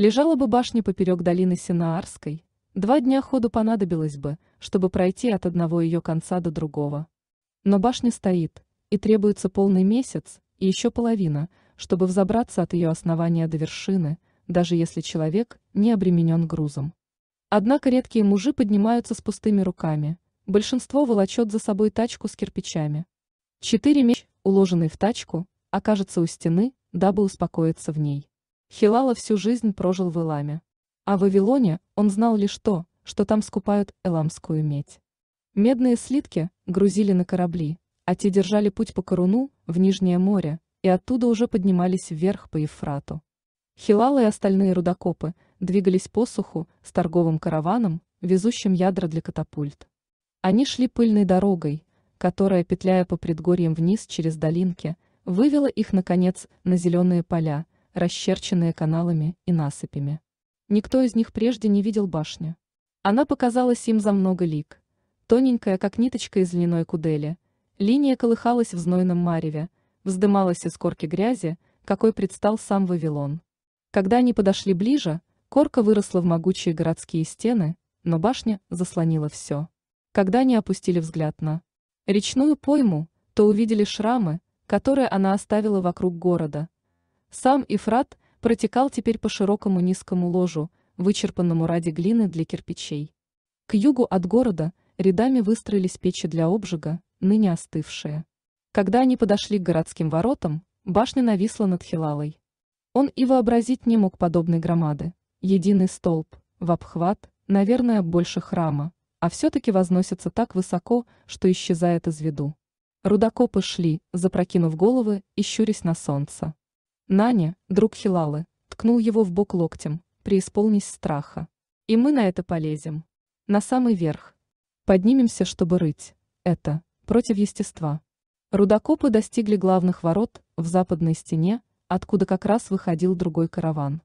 Лежала бы башня поперек долины Синаарской, два дня ходу понадобилось бы, чтобы пройти от одного ее конца до другого. Но башня стоит, и требуется полный месяц и еще половина, чтобы взобраться от ее основания до вершины, даже если человек не обременен грузом. Однако редкие мужи поднимаются с пустыми руками, большинство волочет за собой тачку с кирпичами. Четыре меч, уложенные в тачку, окажутся у стены, дабы успокоиться в ней. Хилала всю жизнь прожил в Иламе. в Вавилоне он знал лишь то, что там скупают эламскую медь. Медные слитки грузили на корабли, а те держали путь по Коруну в Нижнее море и оттуда уже поднимались вверх по Евфрату. Хилала и остальные рудокопы двигались по суху с торговым караваном, везущим ядра для катапульт. Они шли пыльной дорогой, которая, петляя по предгорьям вниз через долинки, вывела их, наконец, на зеленые поля – расчерченные каналами и насыпями. Никто из них прежде не видел башню. Она показалась им за много лик. Тоненькая, как ниточка из льняной кудели, линия колыхалась в знойном мареве, вздымалась из корки грязи, какой предстал сам Вавилон. Когда они подошли ближе, корка выросла в могучие городские стены, но башня заслонила все. Когда они опустили взгляд на речную пойму, то увидели шрамы, которые она оставила вокруг города – сам Ифрат протекал теперь по широкому низкому ложу, вычерпанному ради глины для кирпичей. К югу от города рядами выстроились печи для обжига, ныне остывшие. Когда они подошли к городским воротам, башня нависла над Хилалой. Он и вообразить не мог подобной громады. Единый столб, в обхват, наверное, больше храма, а все-таки возносится так высоко, что исчезает из виду. Рудокопы шли, запрокинув головы и щурясь на солнце. Наня, друг Хилалы, ткнул его в бок локтем, преисполнись страха. И мы на это полезем. На самый верх. Поднимемся, чтобы рыть. Это против естества. Рудокопы достигли главных ворот в западной стене, откуда как раз выходил другой караван.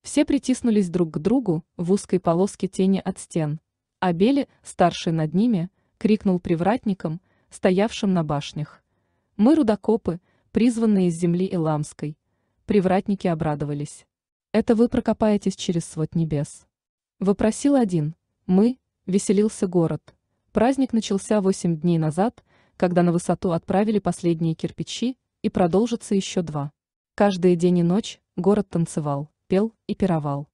Все притиснулись друг к другу в узкой полоске тени от стен, а Бели, старший над ними, крикнул привратникам, стоявшим на башнях. «Мы рудокопы, призванные из земли Иламской, Привратники обрадовались. Это вы прокопаетесь через свод небес. Вопросил один. Мы, веселился город. Праздник начался восемь дней назад, когда на высоту отправили последние кирпичи, и продолжится еще два. Каждый день и ночь город танцевал, пел и пировал.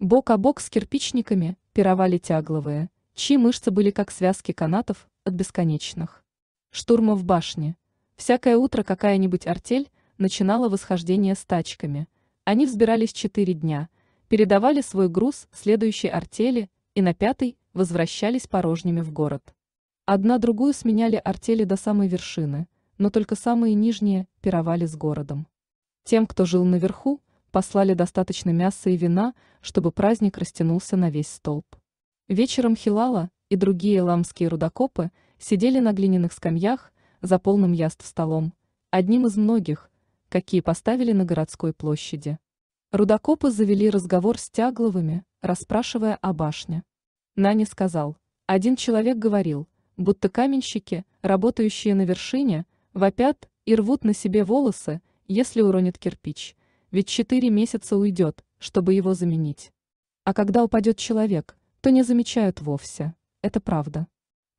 Бок о бок с кирпичниками пировали тягловые, чьи мышцы были как связки канатов от бесконечных. Штурма в башне. Всякое утро какая-нибудь артель – начинала восхождение с тачками. Они взбирались четыре дня, передавали свой груз следующей артели и на пятый возвращались порожними в город. Одна другую сменяли артели до самой вершины, но только самые нижние пировали с городом. Тем, кто жил наверху, послали достаточно мяса и вина, чтобы праздник растянулся на весь столб. Вечером Хилала и другие ламские рудокопы сидели на глиняных скамьях за полным яств столом, одним из многих, какие поставили на городской площади. Рудокопы завели разговор с Тягловыми, расспрашивая о башне. Нани сказал, один человек говорил, будто каменщики, работающие на вершине, вопят и рвут на себе волосы, если уронит кирпич, ведь четыре месяца уйдет, чтобы его заменить. А когда упадет человек, то не замечают вовсе. Это правда.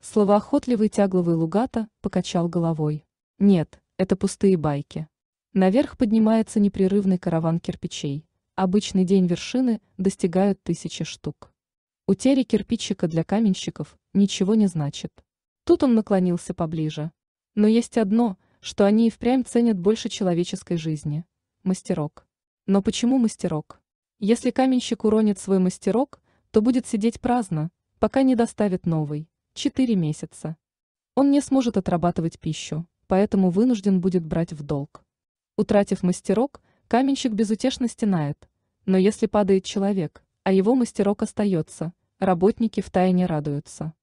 Словоохотливый тягловый Лугата покачал головой. Нет, это пустые байки. Наверх поднимается непрерывный караван кирпичей. Обычный день вершины достигают тысячи штук. Утери кирпичика для каменщиков ничего не значит. Тут он наклонился поближе. Но есть одно, что они и впрямь ценят больше человеческой жизни. Мастерок. Но почему мастерок? Если каменщик уронит свой мастерок, то будет сидеть праздно, пока не доставит новый. Четыре месяца. Он не сможет отрабатывать пищу, поэтому вынужден будет брать в долг. Утратив мастерок, каменщик безутешно стенает. Но если падает человек, а его мастерок остается, работники втайне радуются.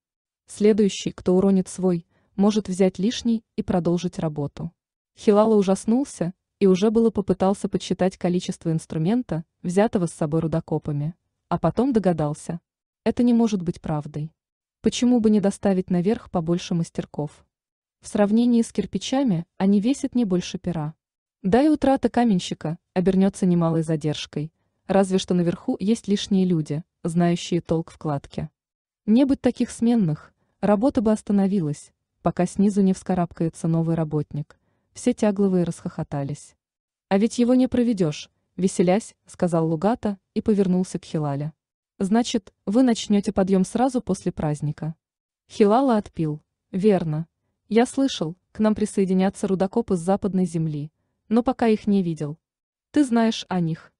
Следующий, кто уронит свой, может взять лишний и продолжить работу. Хилала ужаснулся и уже было попытался подсчитать количество инструмента, взятого с собой рудокопами, а потом догадался. Это не может быть правдой. Почему бы не доставить наверх побольше мастерков? В сравнении с кирпичами они весят не больше пера. Да и утрата каменщика обернется немалой задержкой, разве что наверху есть лишние люди, знающие толк в кладке. Не быть таких сменных, работа бы остановилась, пока снизу не вскарабкается новый работник. Все тягловые расхохотались. «А ведь его не проведешь», — веселясь, сказал Лугата и повернулся к Хилале. «Значит, вы начнете подъем сразу после праздника». Хилала отпил. «Верно. Я слышал, к нам присоединятся рудокопы с западной земли но пока их не видел. Ты знаешь о них.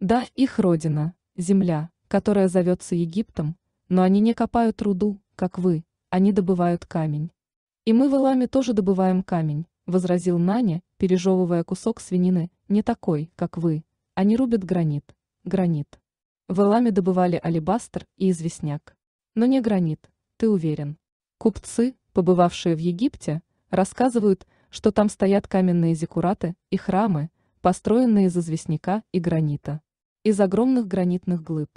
Да, их родина, земля, которая зовется Египтом, но они не копают руду, как вы, они добывают камень. И мы в Эламе тоже добываем камень, возразил Наня, пережевывая кусок свинины, не такой, как вы. Они рубят гранит. Гранит. В Эламе добывали алебастр и известняк. Но не гранит, ты уверен. Купцы, побывавшие в Египте, рассказывают, что там стоят каменные зекураты и храмы, построенные из известняка и гранита. Из огромных гранитных глыб.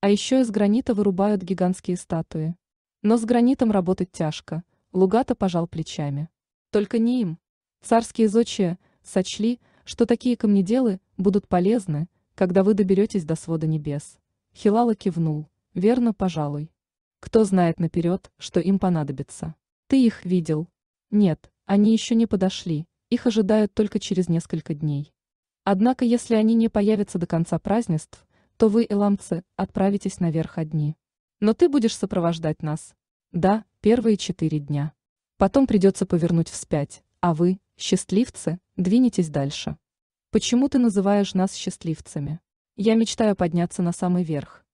А еще из гранита вырубают гигантские статуи. Но с гранитом работать тяжко, Лугата пожал плечами. Только не им. Царские зодчия сочли, что такие камнеделы будут полезны, когда вы доберетесь до свода небес. Хилала кивнул. Верно, пожалуй. Кто знает наперед, что им понадобится. Ты их видел? Нет, они еще не подошли, их ожидают только через несколько дней. Однако, если они не появятся до конца празднеств, то вы, ламцы, отправитесь наверх одни. Но ты будешь сопровождать нас. Да, первые четыре дня. Потом придется повернуть вспять, а вы, счастливцы, двинетесь дальше. Почему ты называешь нас счастливцами? Я мечтаю подняться на самый верх.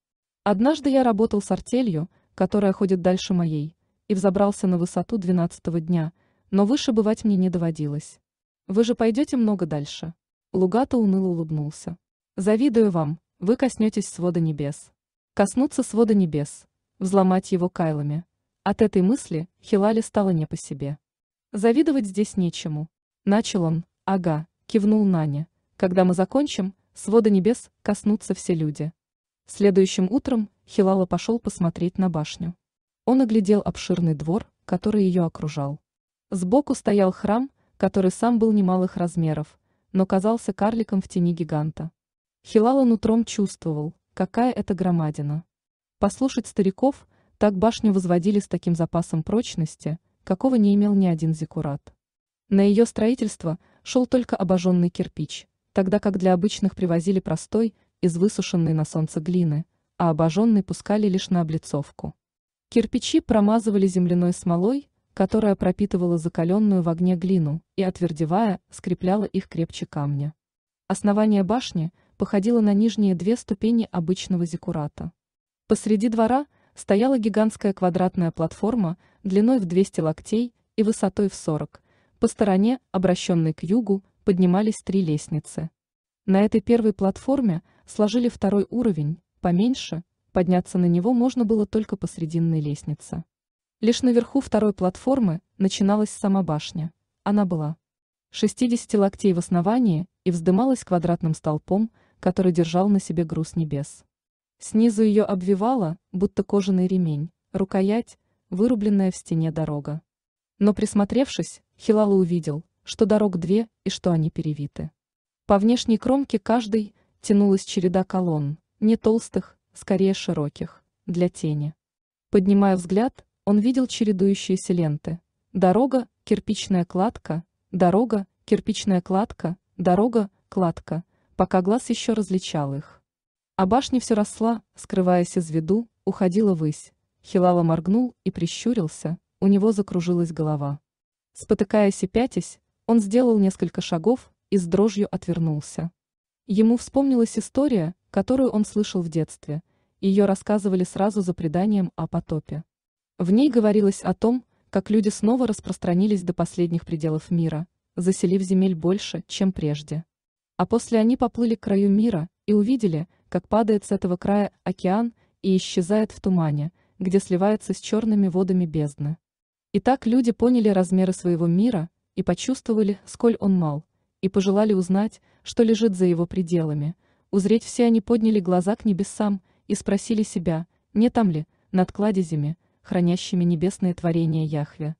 Однажды я работал с артелью, которая ходит дальше моей, и взобрался на высоту 12 дня – но выше бывать мне не доводилось. Вы же пойдете много дальше. Лугато уныло улыбнулся. Завидую вам, вы коснетесь свода небес. Коснуться свода небес. Взломать его кайлами. От этой мысли Хилали стало не по себе. Завидовать здесь нечему. Начал он, ага, кивнул Наня. Когда мы закончим, свода небес коснутся все люди. Следующим утром Хилала пошел посмотреть на башню. Он оглядел обширный двор, который ее окружал. Сбоку стоял храм, который сам был немалых размеров, но казался карликом в тени гиганта. Хилала нутром чувствовал, какая это громадина. Послушать стариков, так башню возводили с таким запасом прочности, какого не имел ни один зекурат. На ее строительство шел только обожженный кирпич, тогда как для обычных привозили простой, из высушенной на солнце глины, а обожженный пускали лишь на облицовку. Кирпичи промазывали земляной смолой которая пропитывала закаленную в огне глину и, отвердевая, скрепляла их крепче камня. Основание башни походило на нижние две ступени обычного зекурата. Посреди двора стояла гигантская квадратная платформа длиной в 200 локтей и высотой в 40. По стороне, обращенной к югу, поднимались три лестницы. На этой первой платформе сложили второй уровень, поменьше, подняться на него можно было только по срединной лестнице. Лишь наверху второй платформы начиналась сама башня. Она была 60 локтей в основании и вздымалась квадратным столпом, который держал на себе груз небес. Снизу ее обвивала, будто кожаный ремень, рукоять, вырубленная в стене дорога. Но присмотревшись, Хилала увидел, что дорог две и что они перевиты. По внешней кромке каждой тянулась череда колонн, не толстых, скорее широких, для тени. Поднимая взгляд, он видел чередующиеся ленты. Дорога, кирпичная кладка, дорога, кирпичная кладка, дорога, кладка, пока глаз еще различал их. А башня все росла, скрываясь из виду, уходила ввысь. Хилала моргнул и прищурился, у него закружилась голова. Спотыкаясь и пятясь, он сделал несколько шагов и с дрожью отвернулся. Ему вспомнилась история, которую он слышал в детстве. Ее рассказывали сразу за преданием о потопе. В ней говорилось о том, как люди снова распространились до последних пределов мира, заселив земель больше, чем прежде. А после они поплыли к краю мира и увидели, как падает с этого края океан и исчезает в тумане, где сливается с черными водами бездны. И так люди поняли размеры своего мира и почувствовали, сколь он мал, и пожелали узнать, что лежит за его пределами. Узреть все они подняли глаза к небесам и спросили себя, не там ли, над кладезями, хранящими небесные творения Яхве.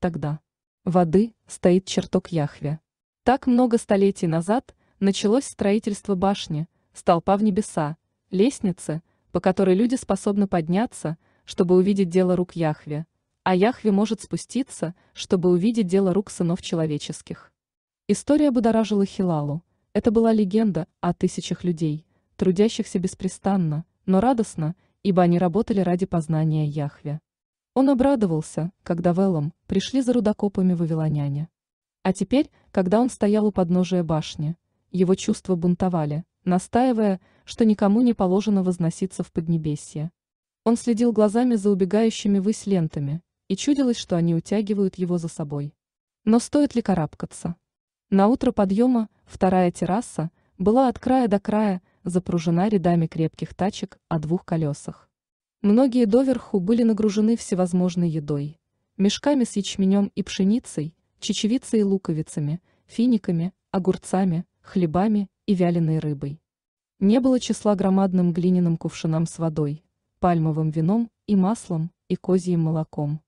Тогда воды стоит чертог Яхве. Так много столетий назад началось строительство башни, столпа в небеса, лестницы, по которой люди способны подняться, чтобы увидеть дело рук Яхве, а Яхве может спуститься, чтобы увидеть дело рук сынов человеческих. История будоражила Хилалу. Это была легенда о тысячах людей, трудящихся беспрестанно, но радостно ибо они работали ради познания Яхве. Он обрадовался, когда Велом пришли за рудокопами вавилоняне. А теперь, когда он стоял у подножия башни, его чувства бунтовали, настаивая, что никому не положено возноситься в Поднебесье. Он следил глазами за убегающими высь лентами, и чудилось, что они утягивают его за собой. Но стоит ли карабкаться? На утро подъема вторая терраса была от края до края запружена рядами крепких тачек о двух колесах. Многие доверху были нагружены всевозможной едой. Мешками с ячменем и пшеницей, чечевицей и луковицами, финиками, огурцами, хлебами и вяленой рыбой. Не было числа громадным глиняным кувшинам с водой, пальмовым вином и маслом, и козьим молоком.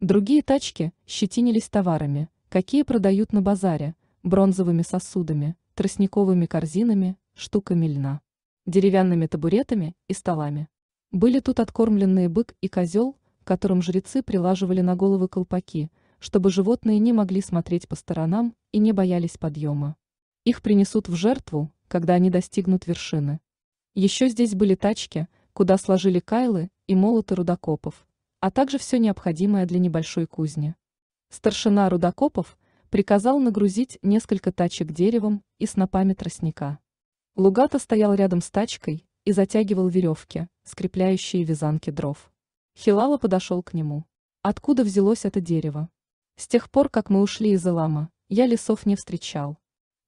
Другие тачки щетинились товарами, какие продают на базаре, бронзовыми сосудами, тростниковыми корзинами, штуками льна, деревянными табуретами и столами. Были тут откормленные бык и козел, которым жрецы прилаживали на головы колпаки, чтобы животные не могли смотреть по сторонам и не боялись подъема. Их принесут в жертву, когда они достигнут вершины. Еще здесь были тачки, куда сложили кайлы и молоты рудокопов, а также все необходимое для небольшой кузни. Старшина рудокопов приказал нагрузить несколько тачек деревом и снопами тростника. Лугато стоял рядом с тачкой и затягивал веревки, скрепляющие вязанки дров. Хилала подошел к нему. Откуда взялось это дерево? С тех пор, как мы ушли из Илама, я лесов не встречал.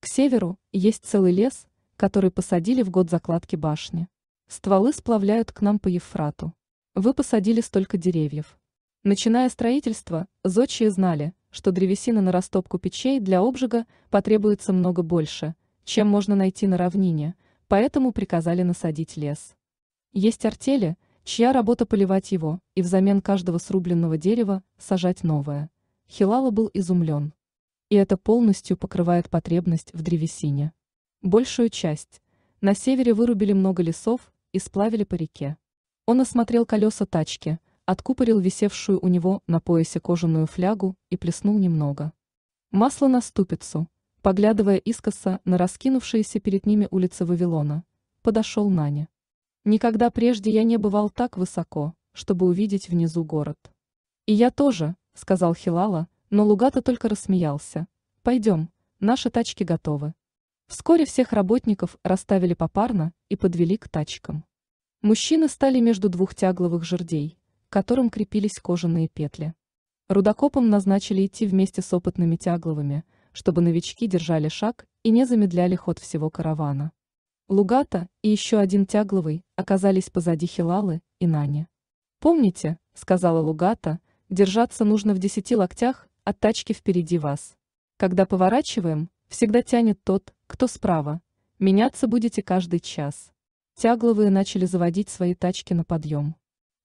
К северу есть целый лес, который посадили в год закладки башни. Стволы сплавляют к нам по Евфрату. Вы посадили столько деревьев. Начиная строительство, зодчие знали, что древесины на растопку печей для обжига потребуется много больше, чем можно найти на равнине, поэтому приказали насадить лес. Есть артели, чья работа поливать его и взамен каждого срубленного дерева сажать новое. Хилала был изумлен. И это полностью покрывает потребность в древесине. Большую часть. На севере вырубили много лесов и сплавили по реке. Он осмотрел колеса тачки, откупорил висевшую у него на поясе кожаную флягу и плеснул немного. Масло на ступицу, Поглядывая искоса на раскинувшиеся перед ними улицы Вавилона, подошел Наня. Никогда прежде я не бывал так высоко, чтобы увидеть внизу город. И я тоже, сказал Хилала, но Лугата только рассмеялся. Пойдем, наши тачки готовы. Вскоре всех работников расставили попарно и подвели к тачкам. Мужчины стали между двух тягловых жердей, к которым крепились кожаные петли. Рудокопам назначили идти вместе с опытными тягловыми – чтобы новички держали шаг и не замедляли ход всего каравана. Лугата и еще один Тягловый оказались позади Хилалы и Нани. «Помните, — сказала Лугата, — держаться нужно в десяти локтях от тачки впереди вас. Когда поворачиваем, всегда тянет тот, кто справа. Меняться будете каждый час». Тягловые начали заводить свои тачки на подъем.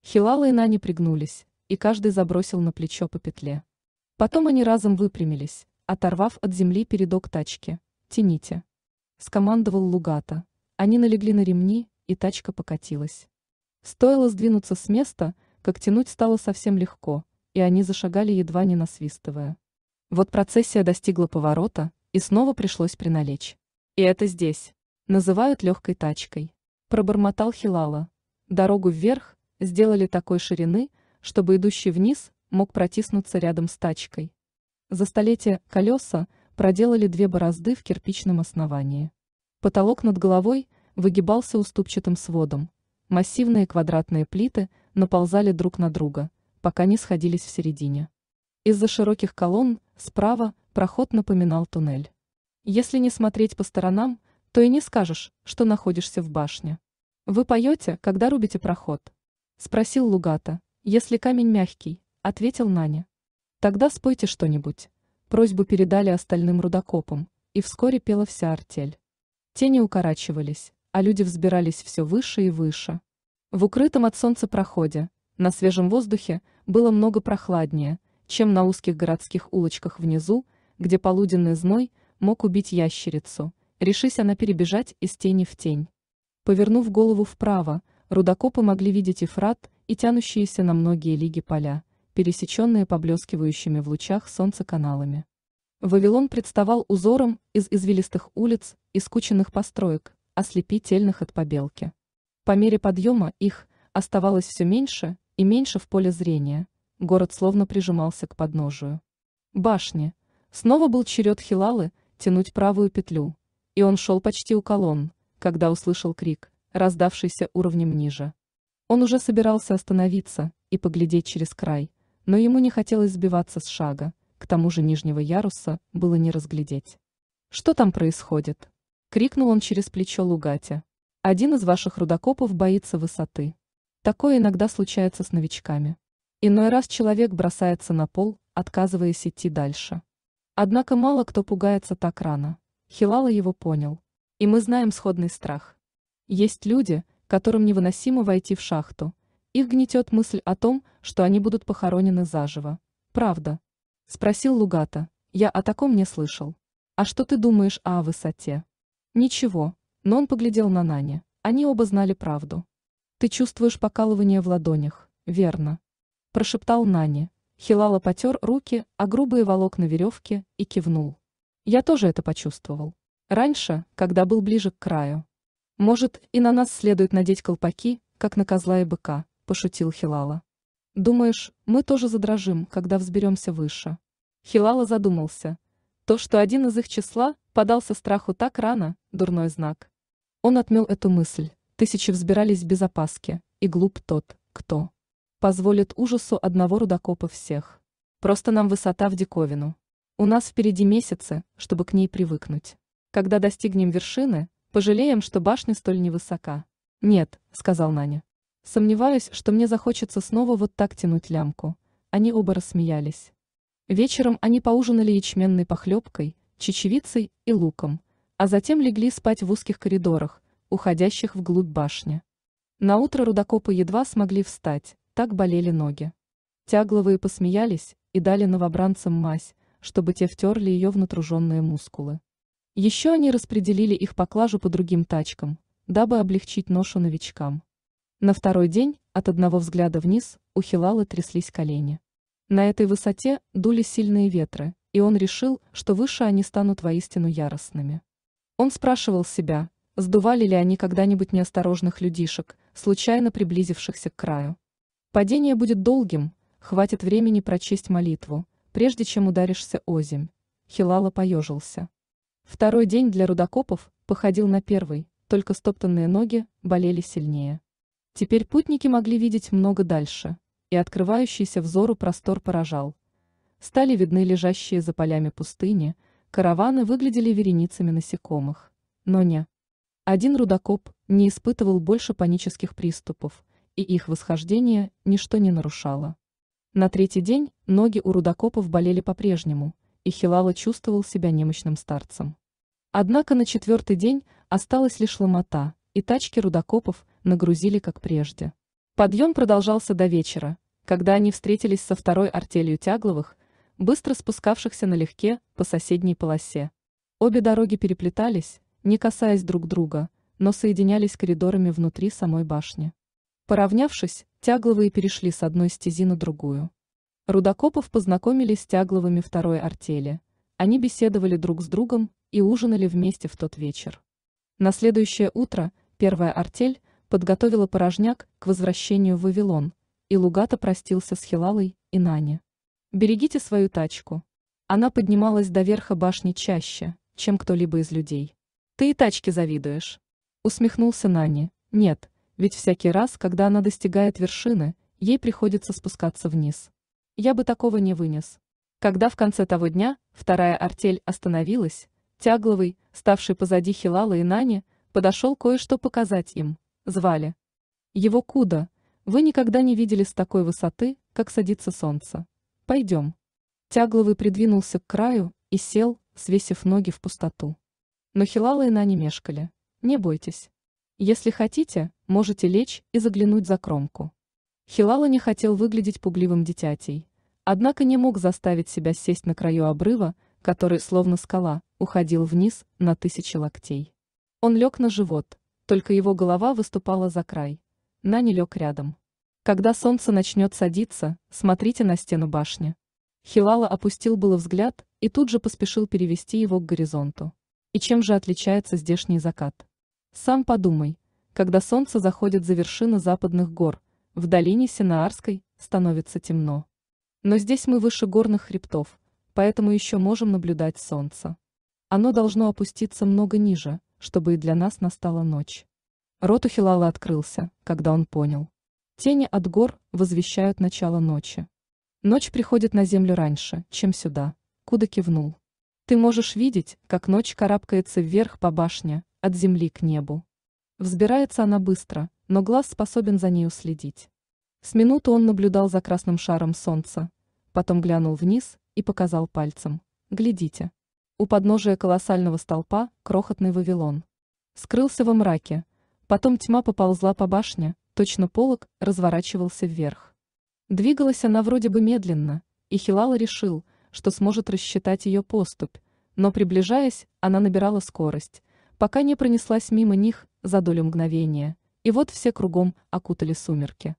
Хилала и Нани пригнулись, и каждый забросил на плечо по петле. Потом они разом выпрямились, оторвав от земли передок тачки. «Тяните!» – скомандовал Лугата. Они налегли на ремни, и тачка покатилась. Стоило сдвинуться с места, как тянуть стало совсем легко, и они зашагали едва не насвистывая. Вот процессия достигла поворота, и снова пришлось приналечь. «И это здесь!» – называют легкой тачкой. Пробормотал Хилала. Дорогу вверх сделали такой ширины, чтобы идущий вниз мог протиснуться рядом с тачкой. За столетие колеса проделали две борозды в кирпичном основании. Потолок над головой выгибался уступчатым сводом. Массивные квадратные плиты наползали друг на друга, пока не сходились в середине. Из-за широких колонн справа проход напоминал туннель. Если не смотреть по сторонам, то и не скажешь, что находишься в башне. «Вы поете, когда рубите проход?» – спросил Лугата. «Если камень мягкий», – ответил Наня. Тогда спойте что-нибудь. Просьбу передали остальным рудокопам, и вскоре пела вся артель. Тени укорачивались, а люди взбирались все выше и выше. В укрытом от солнца проходе, на свежем воздухе, было много прохладнее, чем на узких городских улочках внизу, где полуденный зной мог убить ящерицу, решись она перебежать из тени в тень. Повернув голову вправо, рудокопы могли видеть Ифрат и тянущиеся на многие лиги поля, пересеченные поблескивающими в лучах солнца каналами. Вавилон представал узором из извилистых улиц и скученных построек, ослепительных от побелки. По мере подъема их оставалось все меньше и меньше в поле зрения, город словно прижимался к подножию. Башни. Снова был черед Хилалы тянуть правую петлю, и он шел почти у колонн, когда услышал крик, раздавшийся уровнем ниже. Он уже собирался остановиться и поглядеть через край, но ему не хотелось сбиваться с шага, к тому же нижнего яруса было не разглядеть. «Что там происходит?» — крикнул он через плечо Лугатя. «Один из ваших рудокопов боится высоты. Такое иногда случается с новичками. Иной раз человек бросается на пол, отказываясь идти дальше. Однако мало кто пугается так рано. Хилала его понял. И мы знаем сходный страх. Есть люди, которым невыносимо войти в шахту, их гнетет мысль о том, что они будут похоронены заживо. Правда? Спросил Лугата. Я о таком не слышал. А что ты думаешь о высоте? Ничего, но он поглядел на Нане. Они оба знали правду. Ты чувствуешь покалывание в ладонях, верно? Прошептал Нане. Хилала потер руки, а грубые волокна веревки и кивнул. Я тоже это почувствовал. Раньше, когда был ближе к краю. Может, и на нас следует надеть колпаки, как на козла и быка, – пошутил Хилала. «Думаешь, мы тоже задрожим, когда взберемся выше?» Хилала задумался. То, что один из их числа подался страху так рано – дурной знак. Он отмел эту мысль. Тысячи взбирались без опаски, и глуп тот, кто позволит ужасу одного рудокопа всех. Просто нам высота в диковину. У нас впереди месяцы, чтобы к ней привыкнуть. Когда достигнем вершины, пожалеем, что башня столь невысока. Нет, сказал Наня. Сомневаюсь, что мне захочется снова вот так тянуть лямку. Они оба рассмеялись. Вечером они поужинали ячменной похлебкой, чечевицей и луком, а затем легли спать в узких коридорах, уходящих вглубь башни. На утро рудокопы едва смогли встать, так болели ноги. Тягловые посмеялись и дали новобранцам мазь, чтобы те втерли ее в натруженные мускулы. Еще они распределили их поклажу по другим тачкам, дабы облегчить ношу новичкам. На второй день от одного взгляда вниз у Хилала тряслись колени. На этой высоте дули сильные ветры, и он решил, что выше они станут воистину яростными. Он спрашивал себя, сдували ли они когда-нибудь неосторожных людишек, случайно приблизившихся к краю. Падение будет долгим, хватит времени прочесть молитву, прежде чем ударишься о земь. Хилала поежился. Второй день для рудокопов походил на первый, только стоптанные ноги болели сильнее. Теперь путники могли видеть много дальше, и открывающийся взору простор поражал. Стали видны лежащие за полями пустыни, караваны выглядели вереницами насекомых. Но не. Один рудокоп не испытывал больше панических приступов, и их восхождение ничто не нарушало. На третий день ноги у рудокопов болели по-прежнему, и Хилала чувствовал себя немощным старцем. Однако на четвертый день осталась лишь ломота, и тачки рудокопов нагрузили как прежде. Подъем продолжался до вечера, когда они встретились со второй артелью Тягловых, быстро спускавшихся налегке по соседней полосе. Обе дороги переплетались, не касаясь друг друга, но соединялись коридорами внутри самой башни. Поравнявшись, Тягловые перешли с одной стези на другую. Рудокопов познакомились с Тягловыми второй артели. Они беседовали друг с другом и ужинали вместе в тот вечер. На следующее утро – Первая артель подготовила порожняк к возвращению в Вавилон, и Лугата простился с Хилалой и Нани. Берегите свою тачку. Она поднималась до верха башни чаще, чем кто-либо из людей. Ты и тачке завидуешь. Усмехнулся Нани. Нет, ведь всякий раз, когда она достигает вершины, ей приходится спускаться вниз. Я бы такого не вынес. Когда в конце того дня вторая артель остановилась, Тягловый, ставший позади Хилала и Нани, подошел кое-что показать им. Звали. Его Куда, вы никогда не видели с такой высоты, как садится солнце. Пойдем. Тягловый придвинулся к краю и сел, свесив ноги в пустоту. Но Хилала и Нани мешкали. Не бойтесь. Если хотите, можете лечь и заглянуть за кромку. Хилала не хотел выглядеть пугливым дитятей, однако не мог заставить себя сесть на краю обрыва, который, словно скала, уходил вниз на тысячи локтей. Он лег на живот, только его голова выступала за край. Нани лег рядом. Когда солнце начнет садиться, смотрите на стену башни. Хилала опустил было взгляд и тут же поспешил перевести его к горизонту. И чем же отличается здешний закат? Сам подумай, когда солнце заходит за вершины западных гор, в долине Синаарской становится темно. Но здесь мы выше горных хребтов, поэтому еще можем наблюдать солнце. Оно должно опуститься много ниже, чтобы и для нас настала ночь. Рот у Хилала открылся, когда он понял. Тени от гор возвещают начало ночи. Ночь приходит на землю раньше, чем сюда. Куда кивнул. Ты можешь видеть, как ночь карабкается вверх по башне, от земли к небу. Взбирается она быстро, но глаз способен за ней уследить. С минуту он наблюдал за красным шаром солнца, потом глянул вниз и показал пальцем. «Глядите». У подножия колоссального столпа крохотный Вавилон. Скрылся во мраке. Потом тьма поползла по башне, точно полог разворачивался вверх. Двигалась она вроде бы медленно, и Хилала решил, что сможет рассчитать ее поступь, но приближаясь, она набирала скорость, пока не пронеслась мимо них за долю мгновения, и вот все кругом окутали сумерки.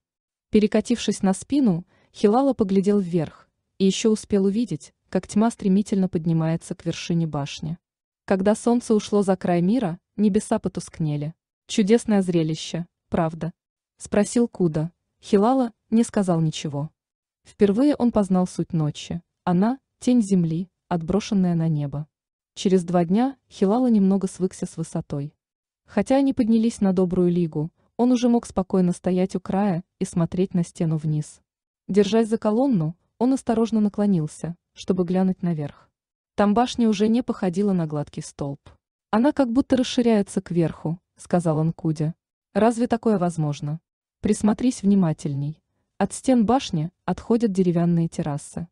Перекатившись на спину, Хилала поглядел вверх и еще успел увидеть, как тьма стремительно поднимается к вершине башни. Когда солнце ушло за край мира, небеса потускнели. Чудесное зрелище, правда. Спросил Куда. Хилала не сказал ничего. Впервые он познал суть ночи. Она – тень земли, отброшенная на небо. Через два дня Хилала немного свыкся с высотой. Хотя они поднялись на добрую лигу, он уже мог спокойно стоять у края и смотреть на стену вниз. Держась за колонну, он осторожно наклонился, чтобы глянуть наверх. Там башня уже не походила на гладкий столб. Она как будто расширяется кверху, сказал он Кудя. Разве такое возможно? Присмотрись внимательней. От стен башни отходят деревянные террасы.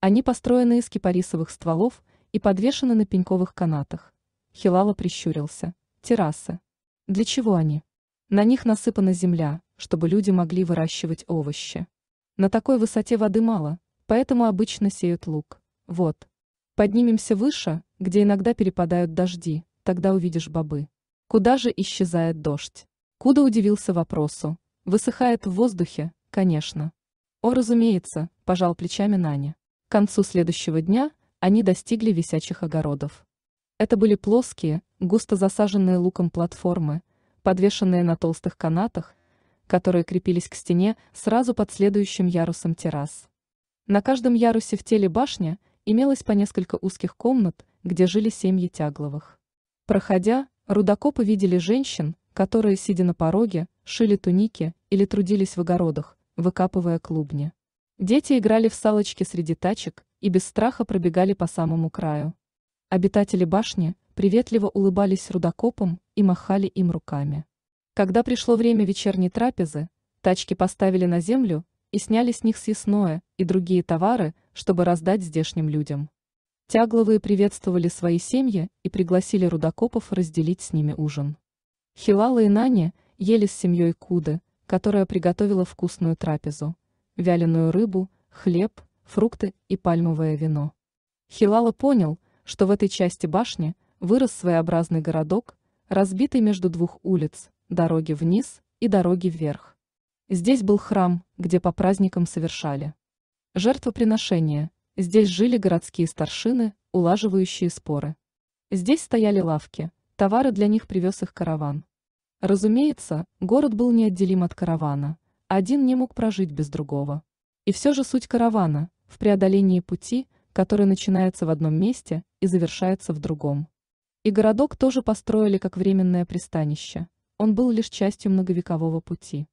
Они построены из кипарисовых стволов и подвешены на пеньковых канатах. Хилала прищурился. Террасы. Для чего они? На них насыпана земля, чтобы люди могли выращивать овощи. На такой высоте воды мало, поэтому обычно сеют лук. Вот. Поднимемся выше, где иногда перепадают дожди, тогда увидишь бобы. Куда же исчезает дождь? Куда удивился вопросу. Высыхает в воздухе, конечно. О, разумеется, пожал плечами Наня. К концу следующего дня они достигли висячих огородов. Это были плоские, густо засаженные луком платформы, подвешенные на толстых канатах, которые крепились к стене сразу под следующим ярусом террас. На каждом ярусе в теле башня имелось по несколько узких комнат, где жили семьи Тягловых. Проходя, рудокопы видели женщин, которые, сидя на пороге, шили туники или трудились в огородах, выкапывая клубни. Дети играли в салочки среди тачек и без страха пробегали по самому краю. Обитатели башни приветливо улыбались рудокопам и махали им руками. Когда пришло время вечерней трапезы, тачки поставили на землю и сняли с них съестное и другие товары, чтобы раздать здешним людям. Тягловые приветствовали свои семьи и пригласили рудокопов разделить с ними ужин. Хилала и Нани ели с семьей Куды, которая приготовила вкусную трапезу, вяленую рыбу, хлеб, фрукты и пальмовое вино. Хилала понял, что в этой части башни вырос своеобразный городок, разбитый между двух улиц, дороги вниз и дороги вверх. Здесь был храм, где по праздникам совершали жертвоприношения. Здесь жили городские старшины, улаживающие споры. Здесь стояли лавки, товары для них привез их караван. Разумеется, город был неотделим от каравана. Один не мог прожить без другого. И все же суть каравана в преодолении пути, который начинается в одном месте и завершается в другом. И городок тоже построили как временное пристанище. Он был лишь частью многовекового пути.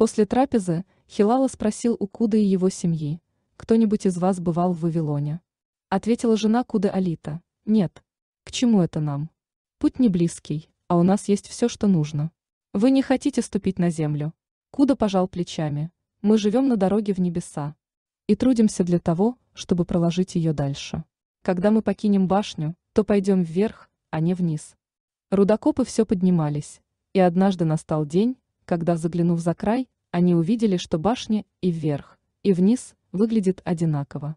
После трапезы Хилала спросил у Куда и его семьи, «Кто-нибудь из вас бывал в Вавилоне?» Ответила жена Куда Алита, «Нет. К чему это нам? Путь не близкий, а у нас есть все, что нужно. Вы не хотите ступить на землю?» Куда пожал плечами, «Мы живем на дороге в небеса и трудимся для того, чтобы проложить ее дальше. Когда мы покинем башню, то пойдем вверх, а не вниз». Рудокопы все поднимались, и однажды настал день, когда, заглянув за край, они увидели, что башня и вверх, и вниз выглядит одинаково.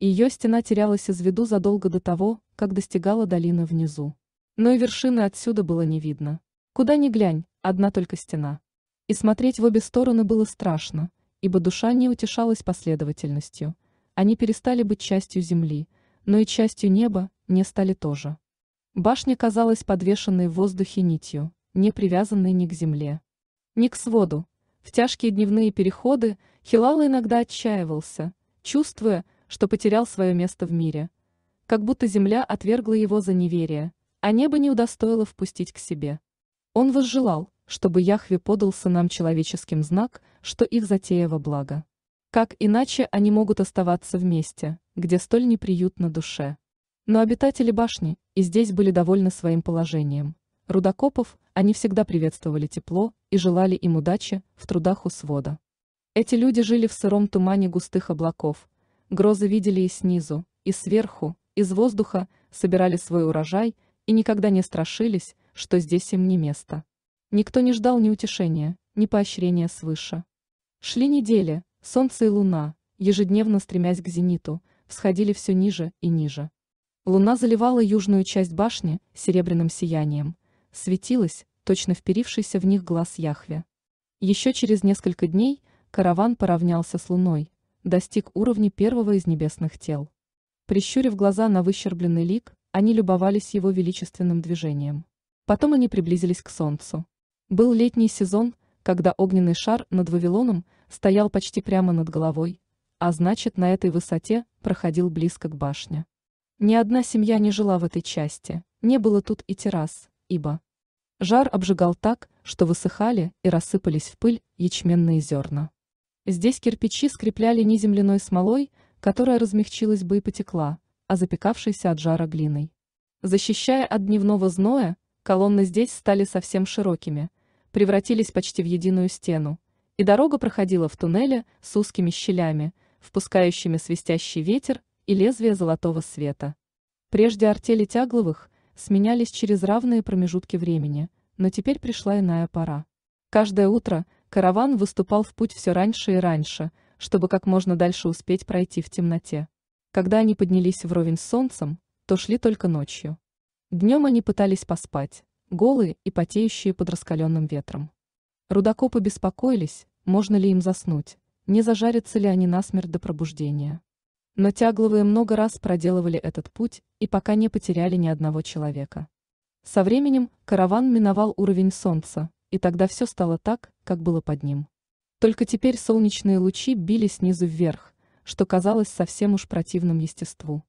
Ее стена терялась из виду задолго до того, как достигала долина внизу. Но и вершины отсюда было не видно. Куда ни глянь, одна только стена. И смотреть в обе стороны было страшно, ибо душа не утешалась последовательностью. Они перестали быть частью земли, но и частью неба не стали тоже. Башня казалась подвешенной в воздухе нитью, не привязанной ни к земле. Никс воду. В тяжкие дневные переходы Хилал иногда отчаивался, чувствуя, что потерял свое место в мире. Как будто земля отвергла его за неверие, а небо не удостоило впустить к себе. Он возжелал, чтобы Яхве подал сынам человеческим знак, что их затея во благо. Как иначе они могут оставаться вместе, где столь неприютно душе? Но обитатели башни и здесь были довольны своим положением. Рудокопов они всегда приветствовали тепло и желали им удачи в трудах у свода. Эти люди жили в сыром тумане густых облаков, грозы видели и снизу, и сверху, из воздуха, собирали свой урожай и никогда не страшились, что здесь им не место. Никто не ждал ни утешения, ни поощрения свыше. Шли недели, солнце и луна, ежедневно стремясь к зениту, всходили все ниже и ниже. Луна заливала южную часть башни серебряным сиянием – светилась, точно вперившийся в них глаз Яхве. Еще через несколько дней караван поравнялся с Луной, достиг уровня первого из небесных тел. Прищурив глаза на выщербленный лик, они любовались его величественным движением. Потом они приблизились к солнцу. Был летний сезон, когда огненный шар над Вавилоном стоял почти прямо над головой, а значит, на этой высоте проходил близко к башне. Ни одна семья не жила в этой части, не было тут и террас, ибо жар обжигал так, что высыхали и рассыпались в пыль ячменные зерна. Здесь кирпичи скрепляли не земляной смолой, которая размягчилась бы и потекла, а запекавшейся от жара глиной. Защищая от дневного зноя, колонны здесь стали совсем широкими, превратились почти в единую стену, и дорога проходила в туннеле с узкими щелями, впускающими свистящий ветер и лезвие золотого света. Прежде артели тягловых – сменялись через равные промежутки времени, но теперь пришла иная пора. Каждое утро караван выступал в путь все раньше и раньше, чтобы как можно дальше успеть пройти в темноте. Когда они поднялись вровень с солнцем, то шли только ночью. Днем они пытались поспать, голые и потеющие под раскаленным ветром. Рудокопы беспокоились, можно ли им заснуть, не зажарятся ли они насмерть до пробуждения. Но тягловые много раз проделывали этот путь и пока не потеряли ни одного человека. Со временем караван миновал уровень солнца, и тогда все стало так, как было под ним. Только теперь солнечные лучи били снизу вверх, что казалось совсем уж противным естеству.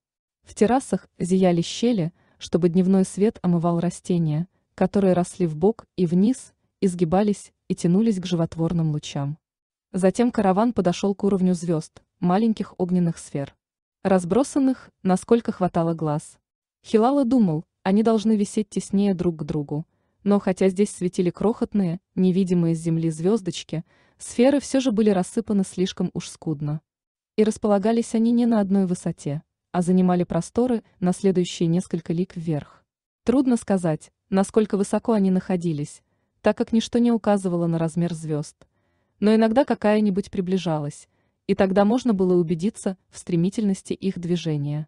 В террасах зияли щели, чтобы дневной свет омывал растения, которые росли в бок и вниз, изгибались и тянулись к животворным лучам. Затем караван подошел к уровню звезд, маленьких огненных сфер разбросанных, насколько хватало глаз. Хилала думал, они должны висеть теснее друг к другу, но хотя здесь светили крохотные, невидимые с земли звездочки, сферы все же были рассыпаны слишком уж скудно. И располагались они не на одной высоте, а занимали просторы на следующие несколько лик вверх. Трудно сказать, насколько высоко они находились, так как ничто не указывало на размер звезд. Но иногда какая-нибудь приближалась, и тогда можно было убедиться в стремительности их движения.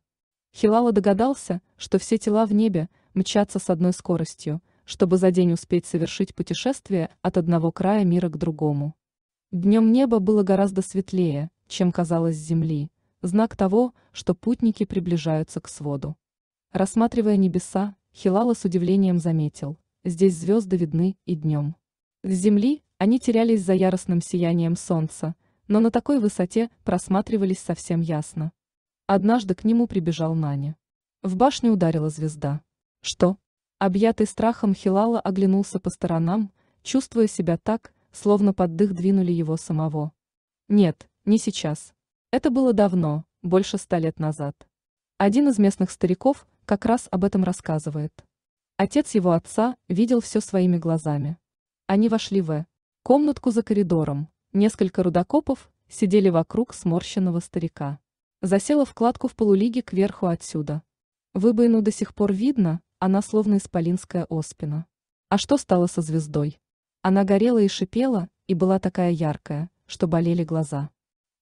Хилала догадался, что все тела в небе мчатся с одной скоростью, чтобы за день успеть совершить путешествие от одного края мира к другому. Днем небо было гораздо светлее, чем казалось Земли, знак того, что путники приближаются к своду. Рассматривая небеса, Хилала с удивлением заметил, здесь звезды видны и днем. С Земли они терялись за яростным сиянием солнца, но на такой высоте просматривались совсем ясно. Однажды к нему прибежал Нани. В башню ударила звезда. Что? Объятый страхом Хилала оглянулся по сторонам, чувствуя себя так, словно под дых двинули его самого. Нет, не сейчас. Это было давно, больше ста лет назад. Один из местных стариков как раз об этом рассказывает. Отец его отца видел все своими глазами. Они вошли в комнатку за коридором, Несколько рудокопов сидели вокруг сморщенного старика. Засела вкладку в полулиге кверху отсюда. Выбоину до сих пор видно, она словно исполинская оспина. А что стало со звездой? Она горела и шипела, и была такая яркая, что болели глаза.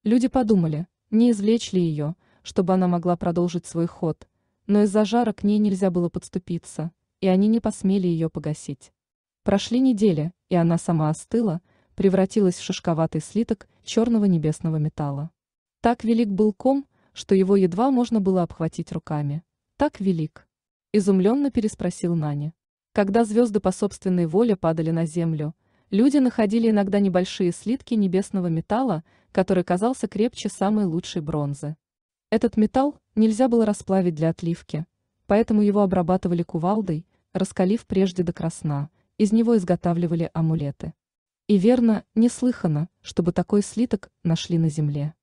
Люди подумали, не извлечь ли ее, чтобы она могла продолжить свой ход, но из-за жара к ней нельзя было подступиться, и они не посмели ее погасить. Прошли недели, и она сама остыла, превратилась в шишковатый слиток черного небесного металла. Так велик был ком, что его едва можно было обхватить руками. Так велик. Изумленно переспросил Нани. Когда звезды по собственной воле падали на землю, люди находили иногда небольшие слитки небесного металла, который казался крепче самой лучшей бронзы. Этот металл нельзя было расплавить для отливки, поэтому его обрабатывали кувалдой, раскалив прежде до красна, из него изготавливали амулеты. И верно, неслыханно, чтобы такой слиток нашли на земле.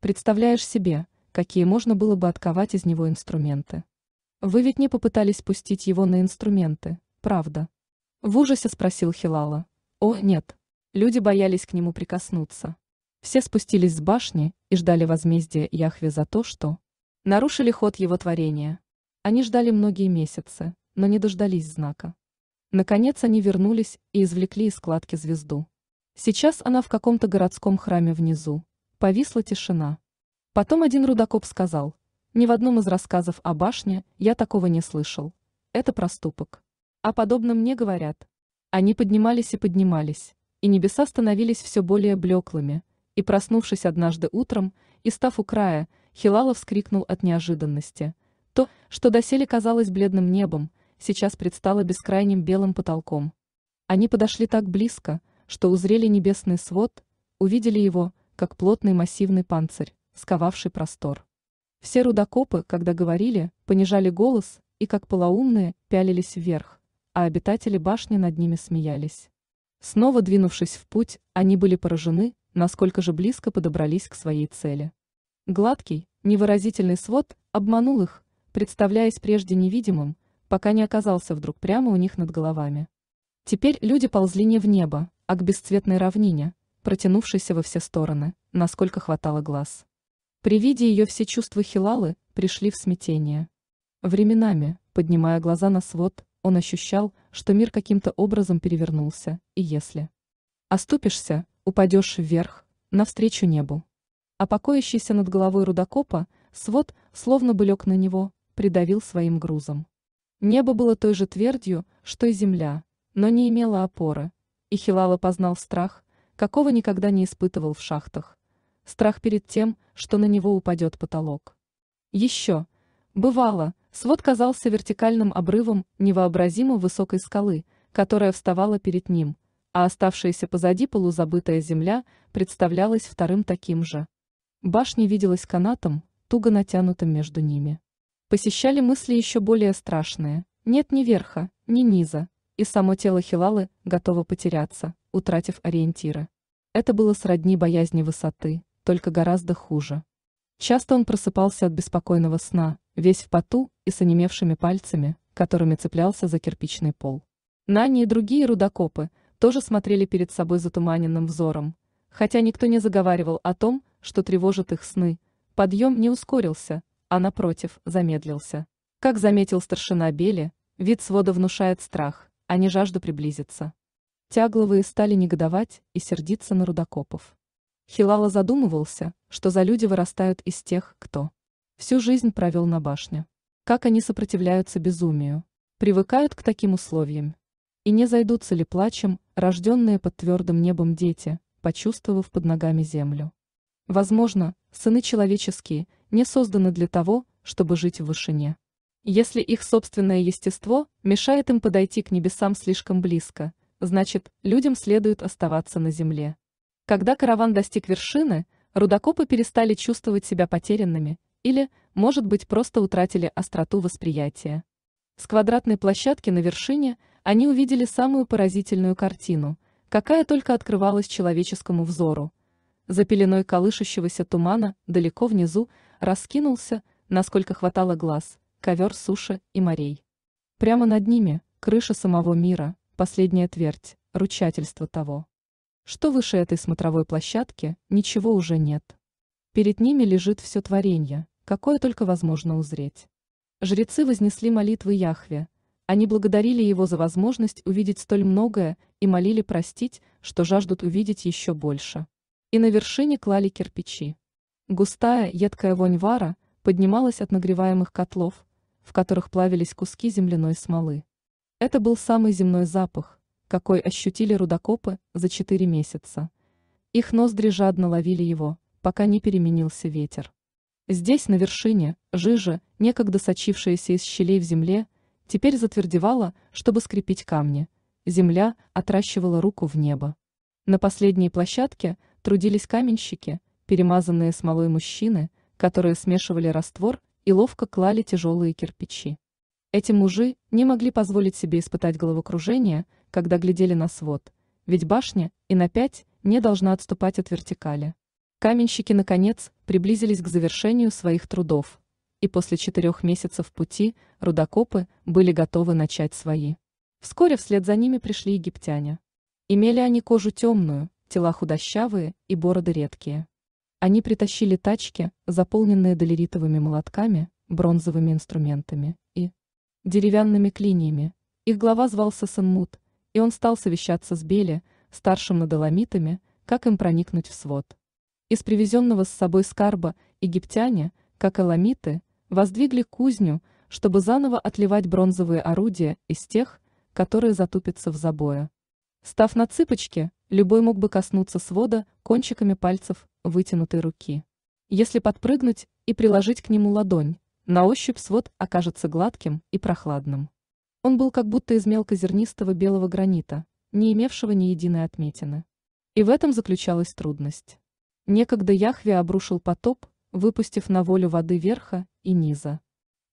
Представляешь себе, какие можно было бы отковать из него инструменты. Вы ведь не попытались пустить его на инструменты, правда? В ужасе спросил Хилала. О, нет. Люди боялись к нему прикоснуться. Все спустились с башни и ждали возмездия Яхве за то, что нарушили ход его творения. Они ждали многие месяцы, но не дождались знака. Наконец они вернулись и извлекли из складки звезду. Сейчас она в каком-то городском храме внизу. Повисла тишина. Потом один рудокоп сказал, «Ни в одном из рассказов о башне я такого не слышал. Это проступок. О подобном не говорят». Они поднимались и поднимались, и небеса становились все более блеклыми, и, проснувшись однажды утром и став у края, Хилалов вскрикнул от неожиданности. То, что доселе казалось бледным небом, сейчас предстала бескрайним белым потолком. Они подошли так близко, что узрели небесный свод, увидели его, как плотный массивный панцирь, сковавший простор. Все рудокопы, когда говорили, понижали голос и, как полоумные, пялились вверх, а обитатели башни над ними смеялись. Снова двинувшись в путь, они были поражены, насколько же близко подобрались к своей цели. Гладкий, невыразительный свод обманул их, представляясь прежде невидимым, пока не оказался вдруг прямо у них над головами. Теперь люди ползли не в небо, а к бесцветной равнине, протянувшейся во все стороны, насколько хватало глаз. При виде ее все чувства Хилалы пришли в смятение. Временами, поднимая глаза на свод, он ощущал, что мир каким-то образом перевернулся, и если оступишься, упадешь вверх, навстру небу. А покоящийся над головой рудокопа свод, словно бы лег на него, придавил своим грузом. Небо было той же твердью, что и земля, но не имело опоры. И Хилала познал страх, какого никогда не испытывал в шахтах. Страх перед тем, что на него упадет потолок. Еще. Бывало, свод казался вертикальным обрывом невообразимо высокой скалы, которая вставала перед ним, а оставшаяся позади полузабытая земля представлялась вторым таким же. Башня виделась канатом, туго натянутым между ними посещали мысли еще более страшные. Нет ни верха, ни низа, и само тело Хилалы готово потеряться, утратив ориентиры. Это было сродни боязни высоты, только гораздо хуже. Часто он просыпался от беспокойного сна, весь в поту и с онемевшими пальцами, которыми цеплялся за кирпичный пол. Нани и другие рудокопы тоже смотрели перед собой затуманенным взором. Хотя никто не заговаривал о том, что тревожит их сны, подъем не ускорился, а напротив, замедлился. Как заметил старшина Бели, вид свода внушает страх, а не жажду приблизиться. Тягловые стали негодовать и сердиться на рудокопов. Хилала задумывался, что за люди вырастают из тех, кто всю жизнь провел на башне. Как они сопротивляются безумию, привыкают к таким условиям. И не зайдутся ли плачем рожденные под твердым небом дети, почувствовав под ногами землю. Возможно, сыны человеческие – не созданы для того, чтобы жить в вышине. Если их собственное естество мешает им подойти к небесам слишком близко, значит, людям следует оставаться на земле. Когда караван достиг вершины, рудокопы перестали чувствовать себя потерянными или, может быть, просто утратили остроту восприятия. С квадратной площадки на вершине они увидели самую поразительную картину, какая только открывалась человеческому взору. За пеленой колышущегося тумана, далеко внизу, раскинулся, насколько хватало глаз, ковер суши и морей. Прямо над ними крыша самого мира, последняя твердь, ручательство того. Что выше этой смотровой площадки, ничего уже нет. Перед ними лежит все творение, какое только возможно узреть. Жрецы вознесли молитвы Яхве, они благодарили его за возможность увидеть столь многое и молили простить, что жаждут увидеть еще больше. И на вершине клали кирпичи. Густая, едкая вонь вара поднималась от нагреваемых котлов, в которых плавились куски земляной смолы. Это был самый земной запах, какой ощутили рудокопы за четыре месяца. Их ноздри жадно ловили его, пока не переменился ветер. Здесь, на вершине, жижа, некогда сочившаяся из щелей в земле, теперь затвердевала, чтобы скрепить камни. Земля отращивала руку в небо. На последней площадке трудились каменщики – перемазанные смолой мужчины, которые смешивали раствор и ловко клали тяжелые кирпичи. Эти мужи не могли позволить себе испытать головокружение, когда глядели на свод, ведь башня и на пять не должна отступать от вертикали. Каменщики, наконец, приблизились к завершению своих трудов, и после четырех месяцев пути рудокопы были готовы начать свои. Вскоре вслед за ними пришли египтяне. Имели они кожу темную, тела худощавые и бороды редкие. Они притащили тачки, заполненные долеритовыми молотками, бронзовыми инструментами и деревянными клиньями. Их глава звался Санмут, и он стал совещаться с Бели, старшим над Аламитами, как им проникнуть в свод. Из привезенного с собой скарба египтяне, как эламиты, воздвигли кузню, чтобы заново отливать бронзовые орудия из тех, которые затупятся в забое. Став на цыпочки, любой мог бы коснуться свода кончиками пальцев вытянутой руки. Если подпрыгнуть и приложить к нему ладонь, на ощупь свод окажется гладким и прохладным. Он был как будто из мелкозернистого белого гранита, не имевшего ни единой отметины. И в этом заключалась трудность. Некогда Яхве обрушил потоп, выпустив на волю воды верха и низа.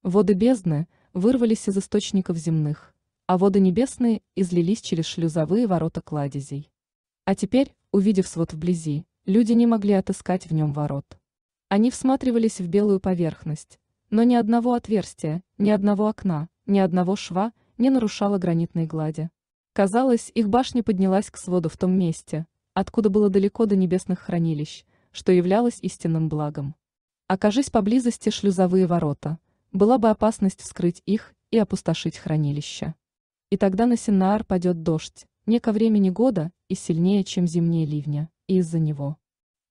Воды бездны вырвались из источников земных, а воды небесные излились через шлюзовые ворота кладезей. А теперь, увидев свод вблизи, люди не могли отыскать в нем ворот. Они всматривались в белую поверхность, но ни одного отверстия, ни одного окна, ни одного шва не нарушало гранитной глади. Казалось, их башня поднялась к своду в том месте, откуда было далеко до небесных хранилищ, что являлось истинным благом. Окажись поблизости шлюзовые ворота, была бы опасность вскрыть их и опустошить хранилище. И тогда на Синаар падет дождь, не ко времени года и сильнее, чем зимние ливня из-за него.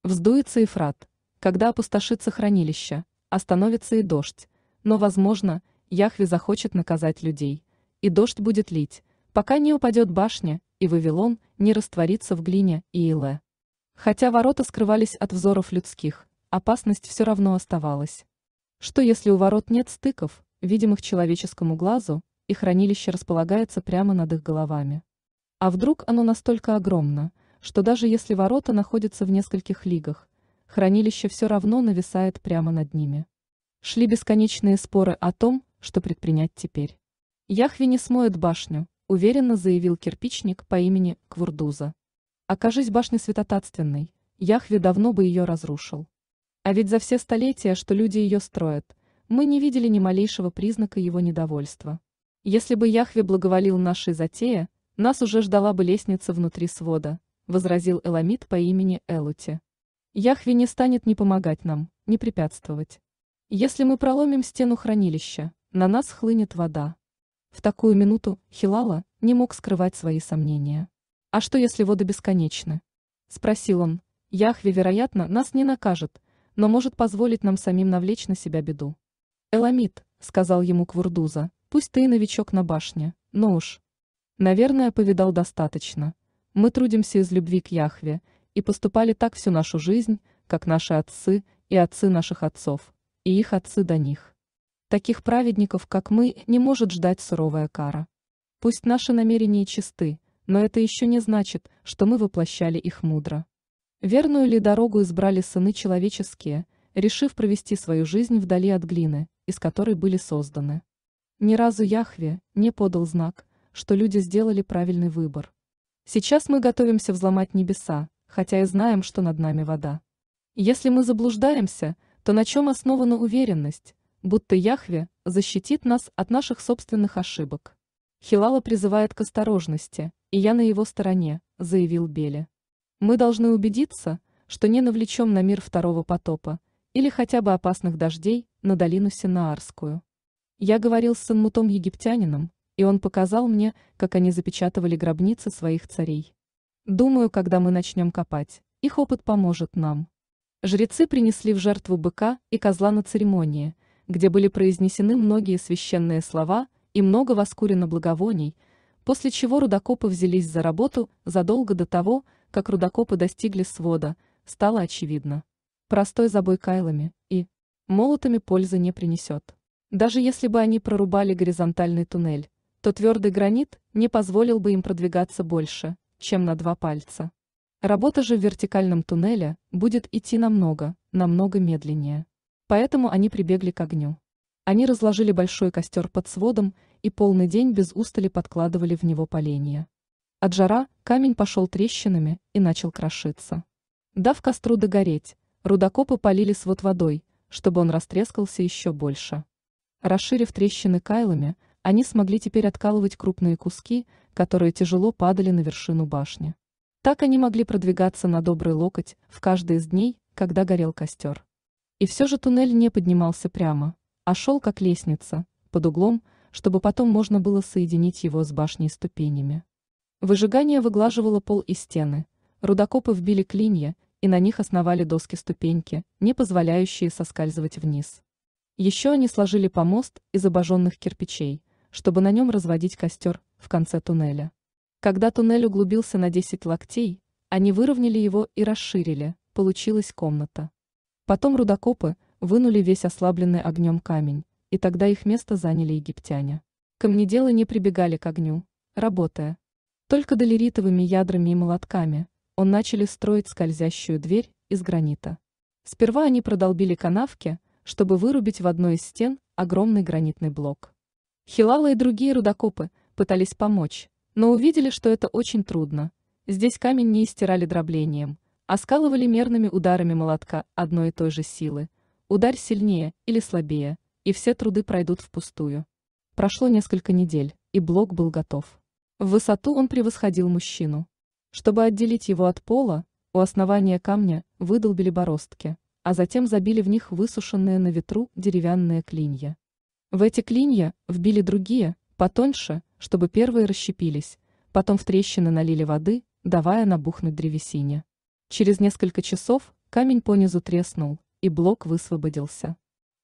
Вздуется Ефрат, когда опустошится хранилище, остановится и дождь, но, возможно, Яхве захочет наказать людей, и дождь будет лить, пока не упадет башня, и Вавилон не растворится в глине и иле. Хотя ворота скрывались от взоров людских, опасность все равно оставалась. Что если у ворот нет стыков, видимых человеческому глазу, и хранилище располагается прямо над их головами? А вдруг оно настолько огромно – что даже если ворота находятся в нескольких лигах, хранилище все равно нависает прямо над ними. Шли бесконечные споры о том, что предпринять теперь. Яхве не смоет башню, уверенно заявил кирпичник по имени Квурдуза. Окажись башня святотатственной, Яхве давно бы ее разрушил. А ведь за все столетия, что люди ее строят, мы не видели ни малейшего признака его недовольства. Если бы Яхве благоволил нашей затее, нас уже ждала бы лестница внутри свода, – возразил эламит по имени Элути. «Яхве не станет ни помогать нам, ни препятствовать. Если мы проломим стену хранилища, на нас хлынет вода». В такую минуту Хилала не мог скрывать свои сомнения. «А что, если воды бесконечны?» – спросил он. «Яхве, вероятно, нас не накажет, но может позволить нам самим навлечь на себя беду». Эламит сказал ему Квурдуза, — «пусть ты и новичок на башне, но уж». «Наверное, повидал достаточно». Мы трудимся из любви к Яхве и поступали так всю нашу жизнь, как наши отцы и отцы наших отцов, и их отцы до них. Таких праведников, как мы, не может ждать суровая кара. Пусть наши намерения чисты, но это еще не значит, что мы воплощали их мудро. Верную ли дорогу избрали сыны человеческие, решив провести свою жизнь вдали от глины, из которой были созданы? Ни разу Яхве не подал знак, что люди сделали правильный выбор. Сейчас мы готовимся взломать небеса, хотя и знаем, что над нами вода. Если мы заблуждаемся, то на чем основана уверенность, будто Яхве защитит нас от наших собственных ошибок? Хилала призывает к осторожности, и я на его стороне, заявил Бели. Мы должны убедиться, что не навлечем на мир второго потопа или хотя бы опасных дождей на долину Синаарскую. Я говорил с Санмутом египтянином, и он показал мне, как они запечатывали гробницы своих царей. Думаю, когда мы начнем копать, их опыт поможет нам. Жрецы принесли в жертву быка и козла на церемонии, где были произнесены многие священные слова и много воскурено благовоний, после чего рудокопы взялись за работу задолго до того, как рудокопы достигли свода, стало очевидно. Простой забой кайлами и молотами пользы не принесет. Даже если бы они прорубали горизонтальный туннель, то твердый гранит не позволил бы им продвигаться больше, чем на два пальца. Работа же в вертикальном туннеле будет идти намного, намного медленнее. Поэтому они прибегли к огню. Они разложили большой костер под сводом и полный день без устали подкладывали в него поленья. От жара камень пошел трещинами и начал крошиться. Дав костру догореть, рудокопы полили свод водой, чтобы он растрескался еще больше. Расширив трещины кайлами, они смогли теперь откалывать крупные куски, которые тяжело падали на вершину башни. Так они могли продвигаться на добрый локоть в каждый из дней, когда горел костер. И все же туннель не поднимался прямо, а шел как лестница, под углом, чтобы потом можно было соединить его с башней ступенями. Выжигание выглаживало пол и стены, рудокопы вбили клинья и на них основали доски-ступеньки, не позволяющие соскальзывать вниз. Еще они сложили помост из обожженных кирпичей, чтобы на нем разводить костер в конце туннеля. Когда туннель углубился на 10 локтей, они выровняли его и расширили, получилась комната. Потом рудокопы вынули весь ослабленный огнем камень, и тогда их место заняли египтяне. Камнеделы не прибегали к огню, работая. Только долеритовыми ядрами и молотками он начали строить скользящую дверь из гранита. Сперва они продолбили канавки, чтобы вырубить в одной из стен огромный гранитный блок. Хилала и другие рудокопы пытались помочь, но увидели, что это очень трудно. Здесь камень не истирали дроблением, а скалывали мерными ударами молотка одной и той же силы. Ударь сильнее или слабее, и все труды пройдут впустую. Прошло несколько недель, и блок был готов. В высоту он превосходил мужчину. Чтобы отделить его от пола, у основания камня выдолбили бороздки, а затем забили в них высушенные на ветру деревянные клинья. В эти клинья вбили другие, потоньше, чтобы первые расщепились, потом в трещины налили воды, давая набухнуть древесине. Через несколько часов камень понизу треснул, и блок высвободился.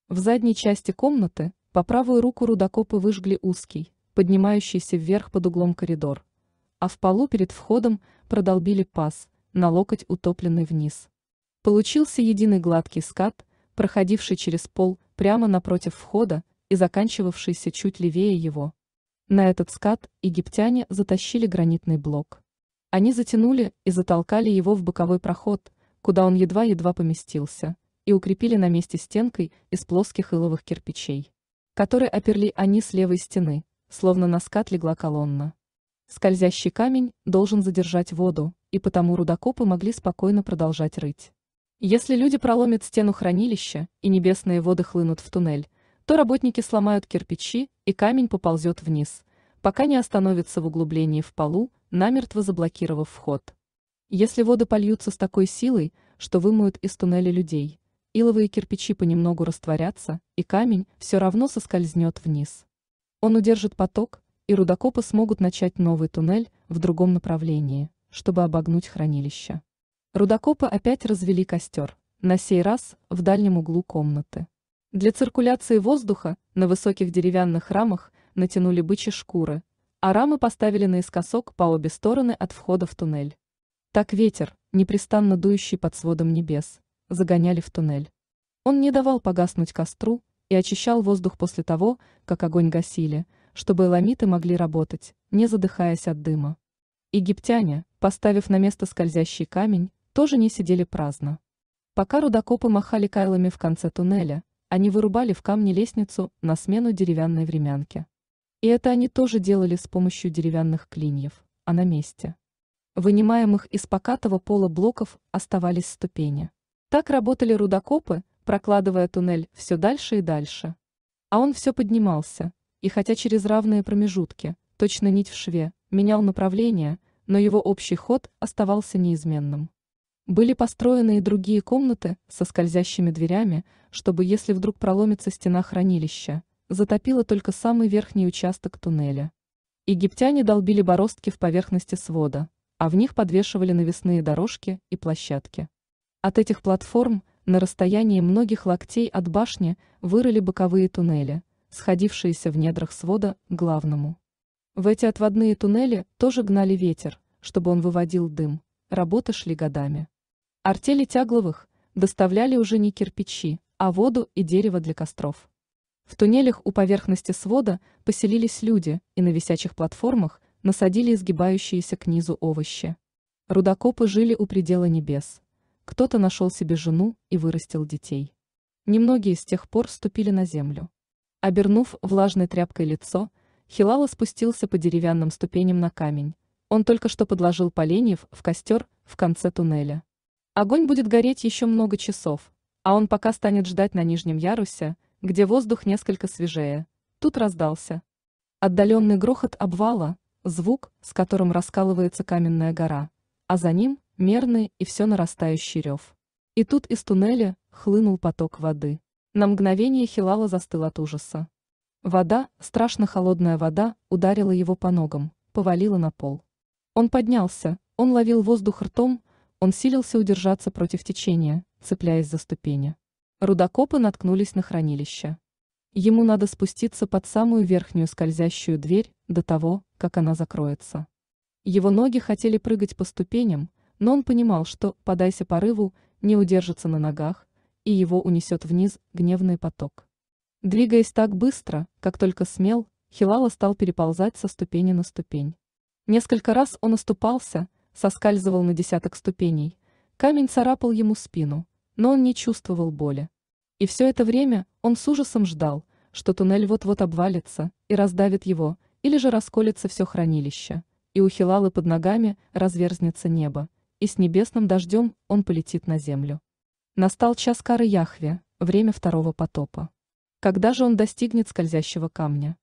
В задней части комнаты по правую руку рудокопы выжгли узкий, поднимающийся вверх под углом коридор, а в полу перед входом продолбили паз, на локоть утопленный вниз. Получился единый гладкий скат, проходивший через пол прямо напротив входа, и заканчивавшийся чуть левее его. На этот скат египтяне затащили гранитный блок. Они затянули и затолкали его в боковой проход, куда он едва-едва поместился, и укрепили на месте стенкой из плоских иловых кирпичей, которые оперли они с левой стены, словно на скат легла колонна. Скользящий камень должен задержать воду, и потому рудокопы могли спокойно продолжать рыть. Если люди проломят стену хранилища, и небесные воды хлынут в туннель, то работники сломают кирпичи, и камень поползет вниз, пока не остановится в углублении в полу, намертво заблокировав вход. Если воды польются с такой силой, что вымоют из туннеля людей, иловые кирпичи понемногу растворятся, и камень все равно соскользнет вниз. Он удержит поток, и рудокопы смогут начать новый туннель в другом направлении, чтобы обогнуть хранилище. Рудокопы опять развели костер, на сей раз в дальнем углу комнаты. Для циркуляции воздуха на высоких деревянных рамах натянули бычьи шкуры, а рамы поставили наискосок по обе стороны от входа в туннель. Так ветер, непрестанно дующий под сводом небес, загоняли в туннель. Он не давал погаснуть костру и очищал воздух после того, как огонь гасили, чтобы ламиты могли работать, не задыхаясь от дыма. Египтяне, поставив на место скользящий камень, тоже не сидели праздно. Пока рудокопы махали кайлами в конце туннеля, они вырубали в камне лестницу на смену деревянной времянке. И это они тоже делали с помощью деревянных клиньев, а на месте. Вынимаемых из покатого пола блоков оставались ступени. Так работали рудокопы, прокладывая туннель все дальше и дальше. А он все поднимался, и хотя через равные промежутки, точно нить в шве, менял направление, но его общий ход оставался неизменным. Были построены и другие комнаты со скользящими дверями, чтобы, если вдруг проломится стена хранилища, затопило только самый верхний участок туннеля. Египтяне долбили бороздки в поверхности свода, а в них подвешивали навесные дорожки и площадки. От этих платформ на расстоянии многих локтей от башни вырыли боковые туннели, сходившиеся в недрах свода к главному. В эти отводные туннели тоже гнали ветер, чтобы он выводил дым. Работы шли годами. Артели Тягловых доставляли уже не кирпичи, а воду и дерево для костров. В туннелях у поверхности свода поселились люди и на висячих платформах насадили изгибающиеся к низу овощи. Рудокопы жили у предела небес. Кто-то нашел себе жену и вырастил детей. Немногие с тех пор ступили на землю. Обернув влажной тряпкой лицо, Хилала спустился по деревянным ступеням на камень. Он только что подложил поленьев в костер в конце туннеля. Огонь будет гореть еще много часов, а он пока станет ждать на нижнем ярусе, где воздух несколько свежее. Тут раздался. Отдаленный грохот обвала, звук, с которым раскалывается каменная гора, а за ним мерный и все нарастающий рев. И тут из туннеля хлынул поток воды. На мгновение Хилала застыл от ужаса. Вода, страшно холодная вода, ударила его по ногам, повалила на пол. Он поднялся, он ловил воздух ртом, он силился удержаться против течения, цепляясь за ступени. Рудокопы наткнулись на хранилище. Ему надо спуститься под самую верхнюю скользящую дверь до того, как она закроется. Его ноги хотели прыгать по ступеням, но он понимал, что, подайся порыву, не удержится на ногах, и его унесет вниз гневный поток. Двигаясь так быстро, как только смел, Хилала стал переползать со ступени на ступень. Несколько раз он оступался, соскальзывал на десяток ступеней. Камень царапал ему спину, но он не чувствовал боли. И все это время он с ужасом ждал, что туннель вот-вот обвалится и раздавит его, или же расколется все хранилище, и у Хилалы под ногами разверзнется небо, и с небесным дождем он полетит на землю. Настал час кары Яхве, время второго потопа. Когда же он достигнет скользящего камня?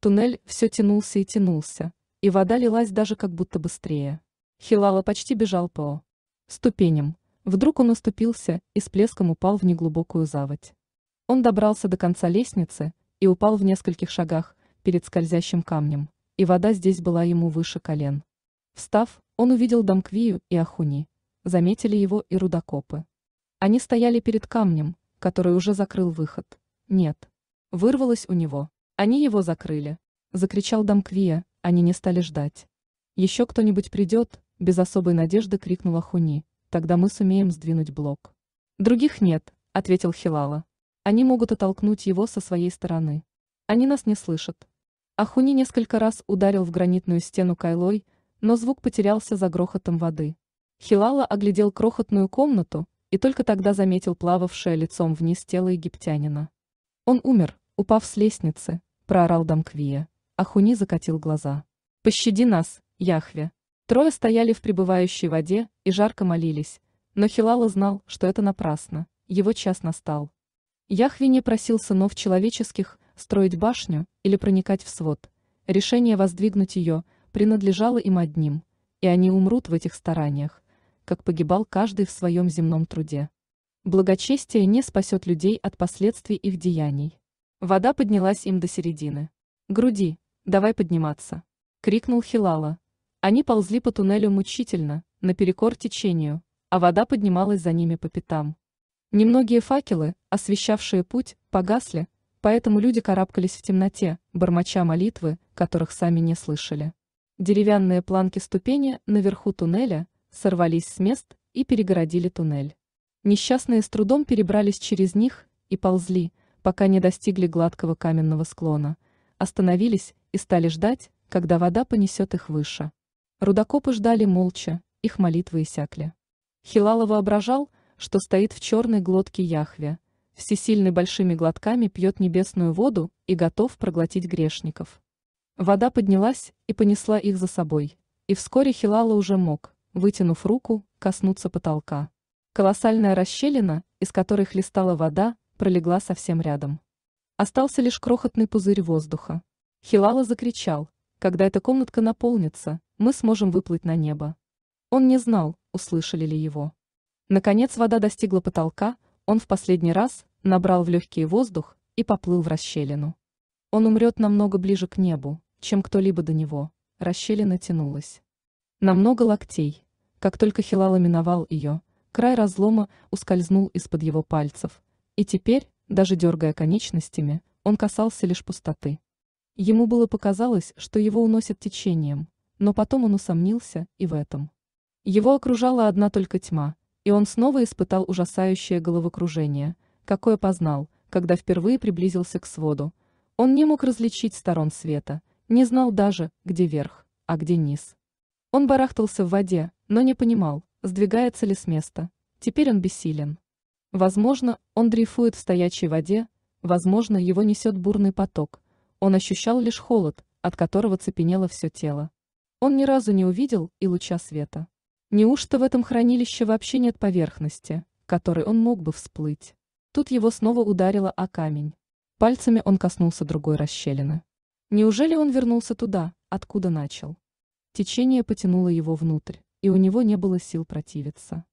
Туннель все тянулся и тянулся, и вода лилась даже как будто быстрее. Хилала почти бежал по ступеням. Вдруг он уступился и с плеском упал в неглубокую заводь. Он добрался до конца лестницы и упал в нескольких шагах перед скользящим камнем, и вода здесь была ему выше колен. Встав, он увидел Дамквию и Ахуни. Заметили его и рудокопы. Они стояли перед камнем, который уже закрыл выход. Нет. Вырвалось у него. Они его закрыли. Закричал Домквия, они не стали ждать. Еще кто-нибудь придет, без особой надежды крикнула Хуни, тогда мы сумеем сдвинуть блок. Других нет, ответил Хилала. Они могут оттолкнуть его со своей стороны. Они нас не слышат. Ахуни несколько раз ударил в гранитную стену кайлой, но звук потерялся за грохотом воды. Хилала оглядел крохотную комнату и только тогда заметил плававшее лицом вниз тело египтянина. Он умер, упав с лестницы, проорал Дамквия. Ахуни закатил глаза. «Пощади нас, Яхве!» Трое стояли в пребывающей воде и жарко молились, но Хилала знал, что это напрасно, его час настал. Яхве не просил сынов человеческих строить башню или проникать в свод. Решение воздвигнуть ее принадлежало им одним, и они умрут в этих стараниях, как погибал каждый в своем земном труде. Благочестие не спасет людей от последствий их деяний. Вода поднялась им до середины. «Груди, давай подниматься!» — крикнул Хилала, они ползли по туннелю мучительно, наперекор течению, а вода поднималась за ними по пятам. Немногие факелы, освещавшие путь, погасли, поэтому люди карабкались в темноте, бормоча молитвы, которых сами не слышали. Деревянные планки ступени наверху туннеля сорвались с мест и перегородили туннель. Несчастные с трудом перебрались через них и ползли, пока не достигли гладкого каменного склона, остановились и стали ждать, когда вода понесет их выше. Рудокопы ждали молча, их молитвы иссякли. Хилала воображал, что стоит в черной глотке Яхве, всесильный большими глотками пьет небесную воду и готов проглотить грешников. Вода поднялась и понесла их за собой, и вскоре Хилала уже мог, вытянув руку, коснуться потолка. Колоссальная расщелина, из которой хлестала вода, пролегла совсем рядом. Остался лишь крохотный пузырь воздуха. Хилала закричал, когда эта комнатка наполнится, мы сможем выплыть на небо. Он не знал, услышали ли его. Наконец вода достигла потолка, он в последний раз набрал в легкий воздух и поплыл в расщелину. Он умрет намного ближе к небу, чем кто-либо до него. Расщелина тянулась. На много локтей. Как только Хилала миновал ее, край разлома ускользнул из-под его пальцев. И теперь, даже дергая конечностями, он касался лишь пустоты. Ему было показалось, что его уносят течением, но потом он усомнился и в этом. Его окружала одна только тьма, и он снова испытал ужасающее головокружение, какое познал, когда впервые приблизился к своду. Он не мог различить сторон света, не знал даже, где верх, а где низ. Он барахтался в воде, но не понимал, сдвигается ли с места. Теперь он бессилен. Возможно, он дрейфует в стоячей воде, возможно, его несет бурный поток, он ощущал лишь холод, от которого цепенело все тело. Он ни разу не увидел и луча света. Неужто в этом хранилище вообще нет поверхности, которой он мог бы всплыть? Тут его снова ударило о камень. Пальцами он коснулся другой расщелины. Неужели он вернулся туда, откуда начал? Течение потянуло его внутрь, и у него не было сил противиться.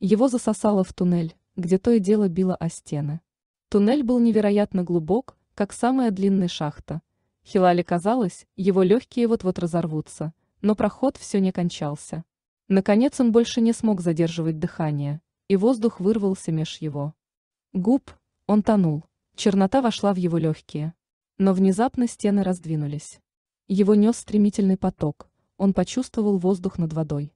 Его засосало в туннель, где то и дело било о стены. Туннель был невероятно глубок, как самая длинная шахта. Хилали казалось, его легкие вот-вот разорвутся, но проход все не кончался. Наконец он больше не смог задерживать дыхание, и воздух вырвался меж его. Губ, он тонул, чернота вошла в его легкие. Но внезапно стены раздвинулись. Его нес стремительный поток, он почувствовал воздух над водой.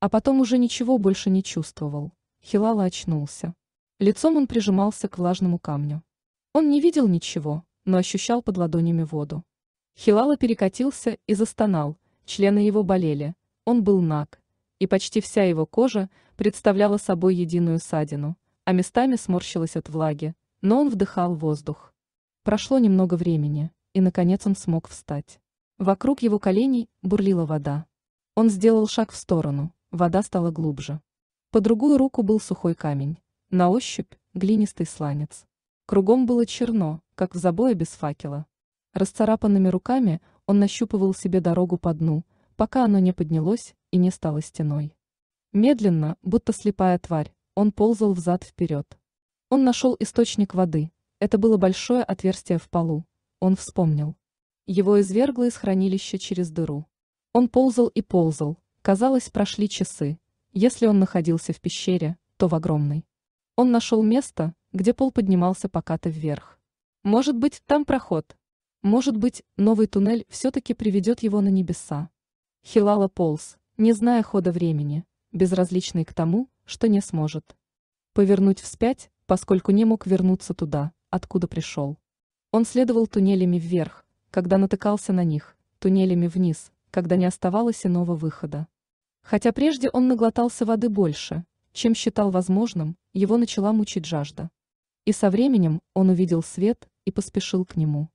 А потом уже ничего больше не чувствовал. Хилала очнулся. Лицом он прижимался к влажному камню. Он не видел ничего, но ощущал под ладонями воду. Хилала перекатился и застонал, члены его болели, он был наг, и почти вся его кожа представляла собой единую садину, а местами сморщилась от влаги, но он вдыхал воздух. Прошло немного времени, и, наконец, он смог встать. Вокруг его коленей бурлила вода. Он сделал шаг в сторону, вода стала глубже. По другую руку был сухой камень, на ощупь – глинистый сланец. Кругом было черно, как в забое без факела. Расцарапанными руками он нащупывал себе дорогу по дну, пока оно не поднялось и не стало стеной. Медленно, будто слепая тварь, он ползал взад-вперед. Он нашел источник воды. Это было большое отверстие в полу. Он вспомнил. Его извергло из хранилища через дыру. Он ползал и ползал. Казалось, прошли часы. Если он находился в пещере, то в огромной. Он нашел место, где пол поднимался пока вверх. Может быть, там проход. Может быть, новый туннель все-таки приведет его на небеса. Хилала полз, не зная хода времени, безразличный к тому, что не сможет. Повернуть вспять, поскольку не мог вернуться туда, откуда пришел. Он следовал туннелями вверх, когда натыкался на них, туннелями вниз, когда не оставалось иного выхода. Хотя прежде он наглотался воды больше, чем считал возможным, его начала мучить жажда. И со временем он увидел свет и поспешил к нему.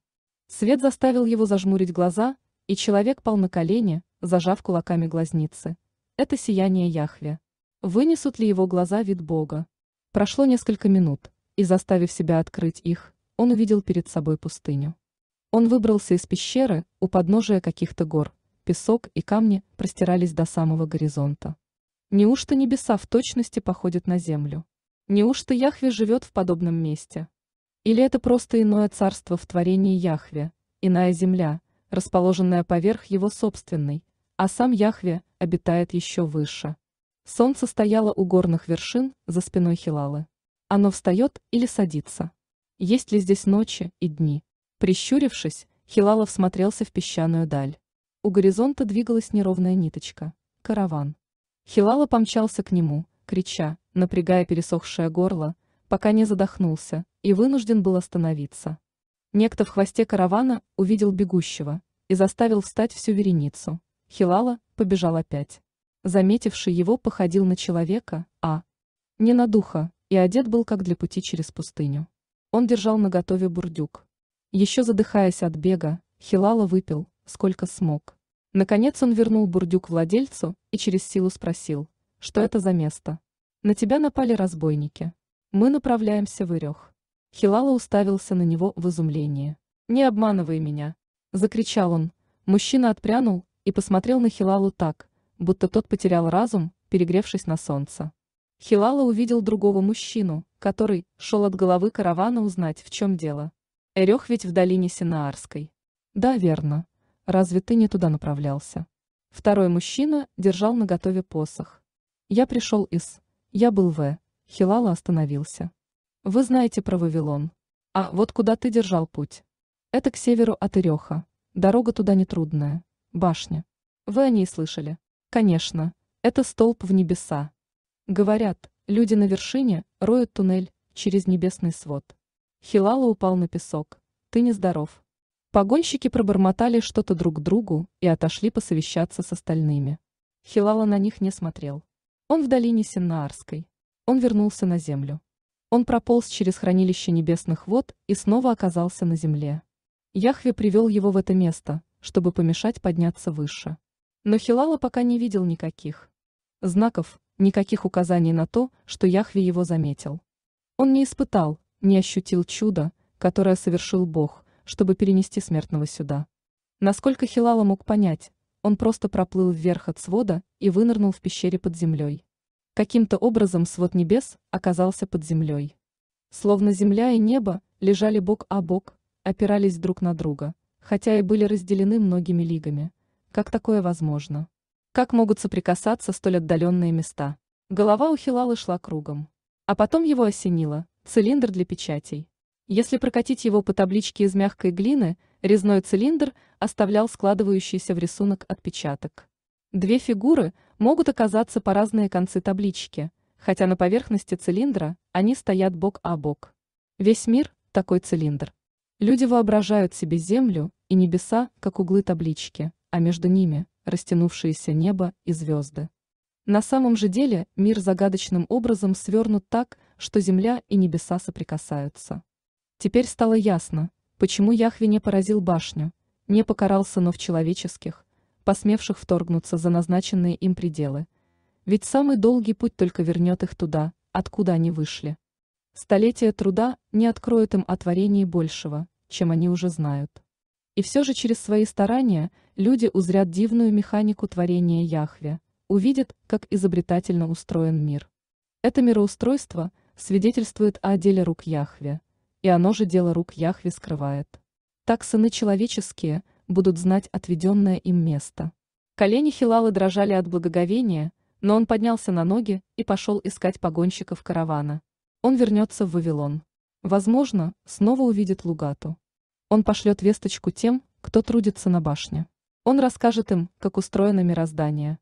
Свет заставил его зажмурить глаза, и человек пал на колени, зажав кулаками глазницы. Это сияние Яхве. Вынесут ли его глаза вид Бога? Прошло несколько минут, и заставив себя открыть их, он увидел перед собой пустыню. Он выбрался из пещеры у подножия каких-то гор, песок и камни простирались до самого горизонта. Неужто небеса в точности походят на землю? Неужто Яхве живет в подобном месте? Или это просто иное царство в творении Яхве, иная земля, расположенная поверх его собственной, а сам Яхве обитает еще выше? Солнце стояло у горных вершин за спиной Хилалы. Оно встает или садится? Есть ли здесь ночи и дни? Прищурившись, Хилалов смотрелся в песчаную даль. У горизонта двигалась неровная ниточка. Караван. Хилала помчался к нему, крича, напрягая пересохшее горло, пока не задохнулся и вынужден был остановиться. Некто в хвосте каравана увидел бегущего и заставил встать всю вереницу. Хилала побежал опять. Заметивший его походил на человека, а не на духа, и одет был как для пути через пустыню. Он держал наготове бурдюк. Еще задыхаясь от бега, Хилала выпил, сколько смог. Наконец он вернул бурдюк владельцу и через силу спросил, что это за место. На тебя напали разбойники. Мы направляемся в Ирех. Хилала уставился на него в изумлении. «Не обманывай меня!» – закричал он. Мужчина отпрянул и посмотрел на Хилалу так, будто тот потерял разум, перегревшись на солнце. Хилала увидел другого мужчину, который шел от головы каравана узнать, в чем дело. Эрех ведь в долине Синаарской. Да, верно. Разве ты не туда направлялся? Второй мужчина держал на готове посох. Я пришел из... Я был в... Хилала остановился. Вы знаете про Вавилон. А вот куда ты держал путь? Это к северу от Иреха. Дорога туда нетрудная. Башня. Вы о ней слышали? Конечно. Это столб в небеса. Говорят, люди на вершине роют туннель через небесный свод. Хилала упал на песок. Ты нездоров. Погонщики пробормотали что-то друг другу и отошли посовещаться с остальными. Хилала на них не смотрел. Он в долине Синнаарской. Он вернулся на землю. Он прополз через хранилище небесных вод и снова оказался на земле. Яхве привел его в это место, чтобы помешать подняться выше. Но Хилала пока не видел никаких знаков, никаких указаний на то, что Яхве его заметил. Он не испытал, не ощутил чудо, которое совершил Бог, чтобы перенести смертного сюда. Насколько Хилала мог понять, он просто проплыл вверх от свода и вынырнул в пещере под землей. Каким-то образом свод небес оказался под землей. Словно земля и небо лежали бок о бок, опирались друг на друга, хотя и были разделены многими лигами. Как такое возможно? Как могут соприкасаться столь отдаленные места? Голова у Хилалы шла кругом. А потом его осенило, цилиндр для печатей. Если прокатить его по табличке из мягкой глины, резной цилиндр оставлял складывающийся в рисунок отпечаток. Две фигуры могут оказаться по разные концы таблички, хотя на поверхности цилиндра они стоят бок о бок. Весь мир – такой цилиндр. Люди воображают себе землю и небеса, как углы таблички, а между ними – растянувшееся небо и звезды. На самом же деле мир загадочным образом свернут так, что земля и небеса соприкасаются. Теперь стало ясно, почему Яхве не поразил башню, не покарал сынов человеческих, посмевших вторгнуться за назначенные им пределы. Ведь самый долгий путь только вернет их туда, откуда они вышли. Столетия труда не откроют им о творении большего, чем они уже знают. И все же через свои старания люди узрят дивную механику творения Яхве, увидят, как изобретательно устроен мир. Это мироустройство свидетельствует о деле рук Яхве и оно же дело рук Яхве скрывает. Так сыны человеческие будут знать отведенное им место. Колени Хилалы дрожали от благоговения, но он поднялся на ноги и пошел искать погонщиков каравана. Он вернется в Вавилон. Возможно, снова увидит Лугату. Он пошлет весточку тем, кто трудится на башне. Он расскажет им, как устроено мироздание.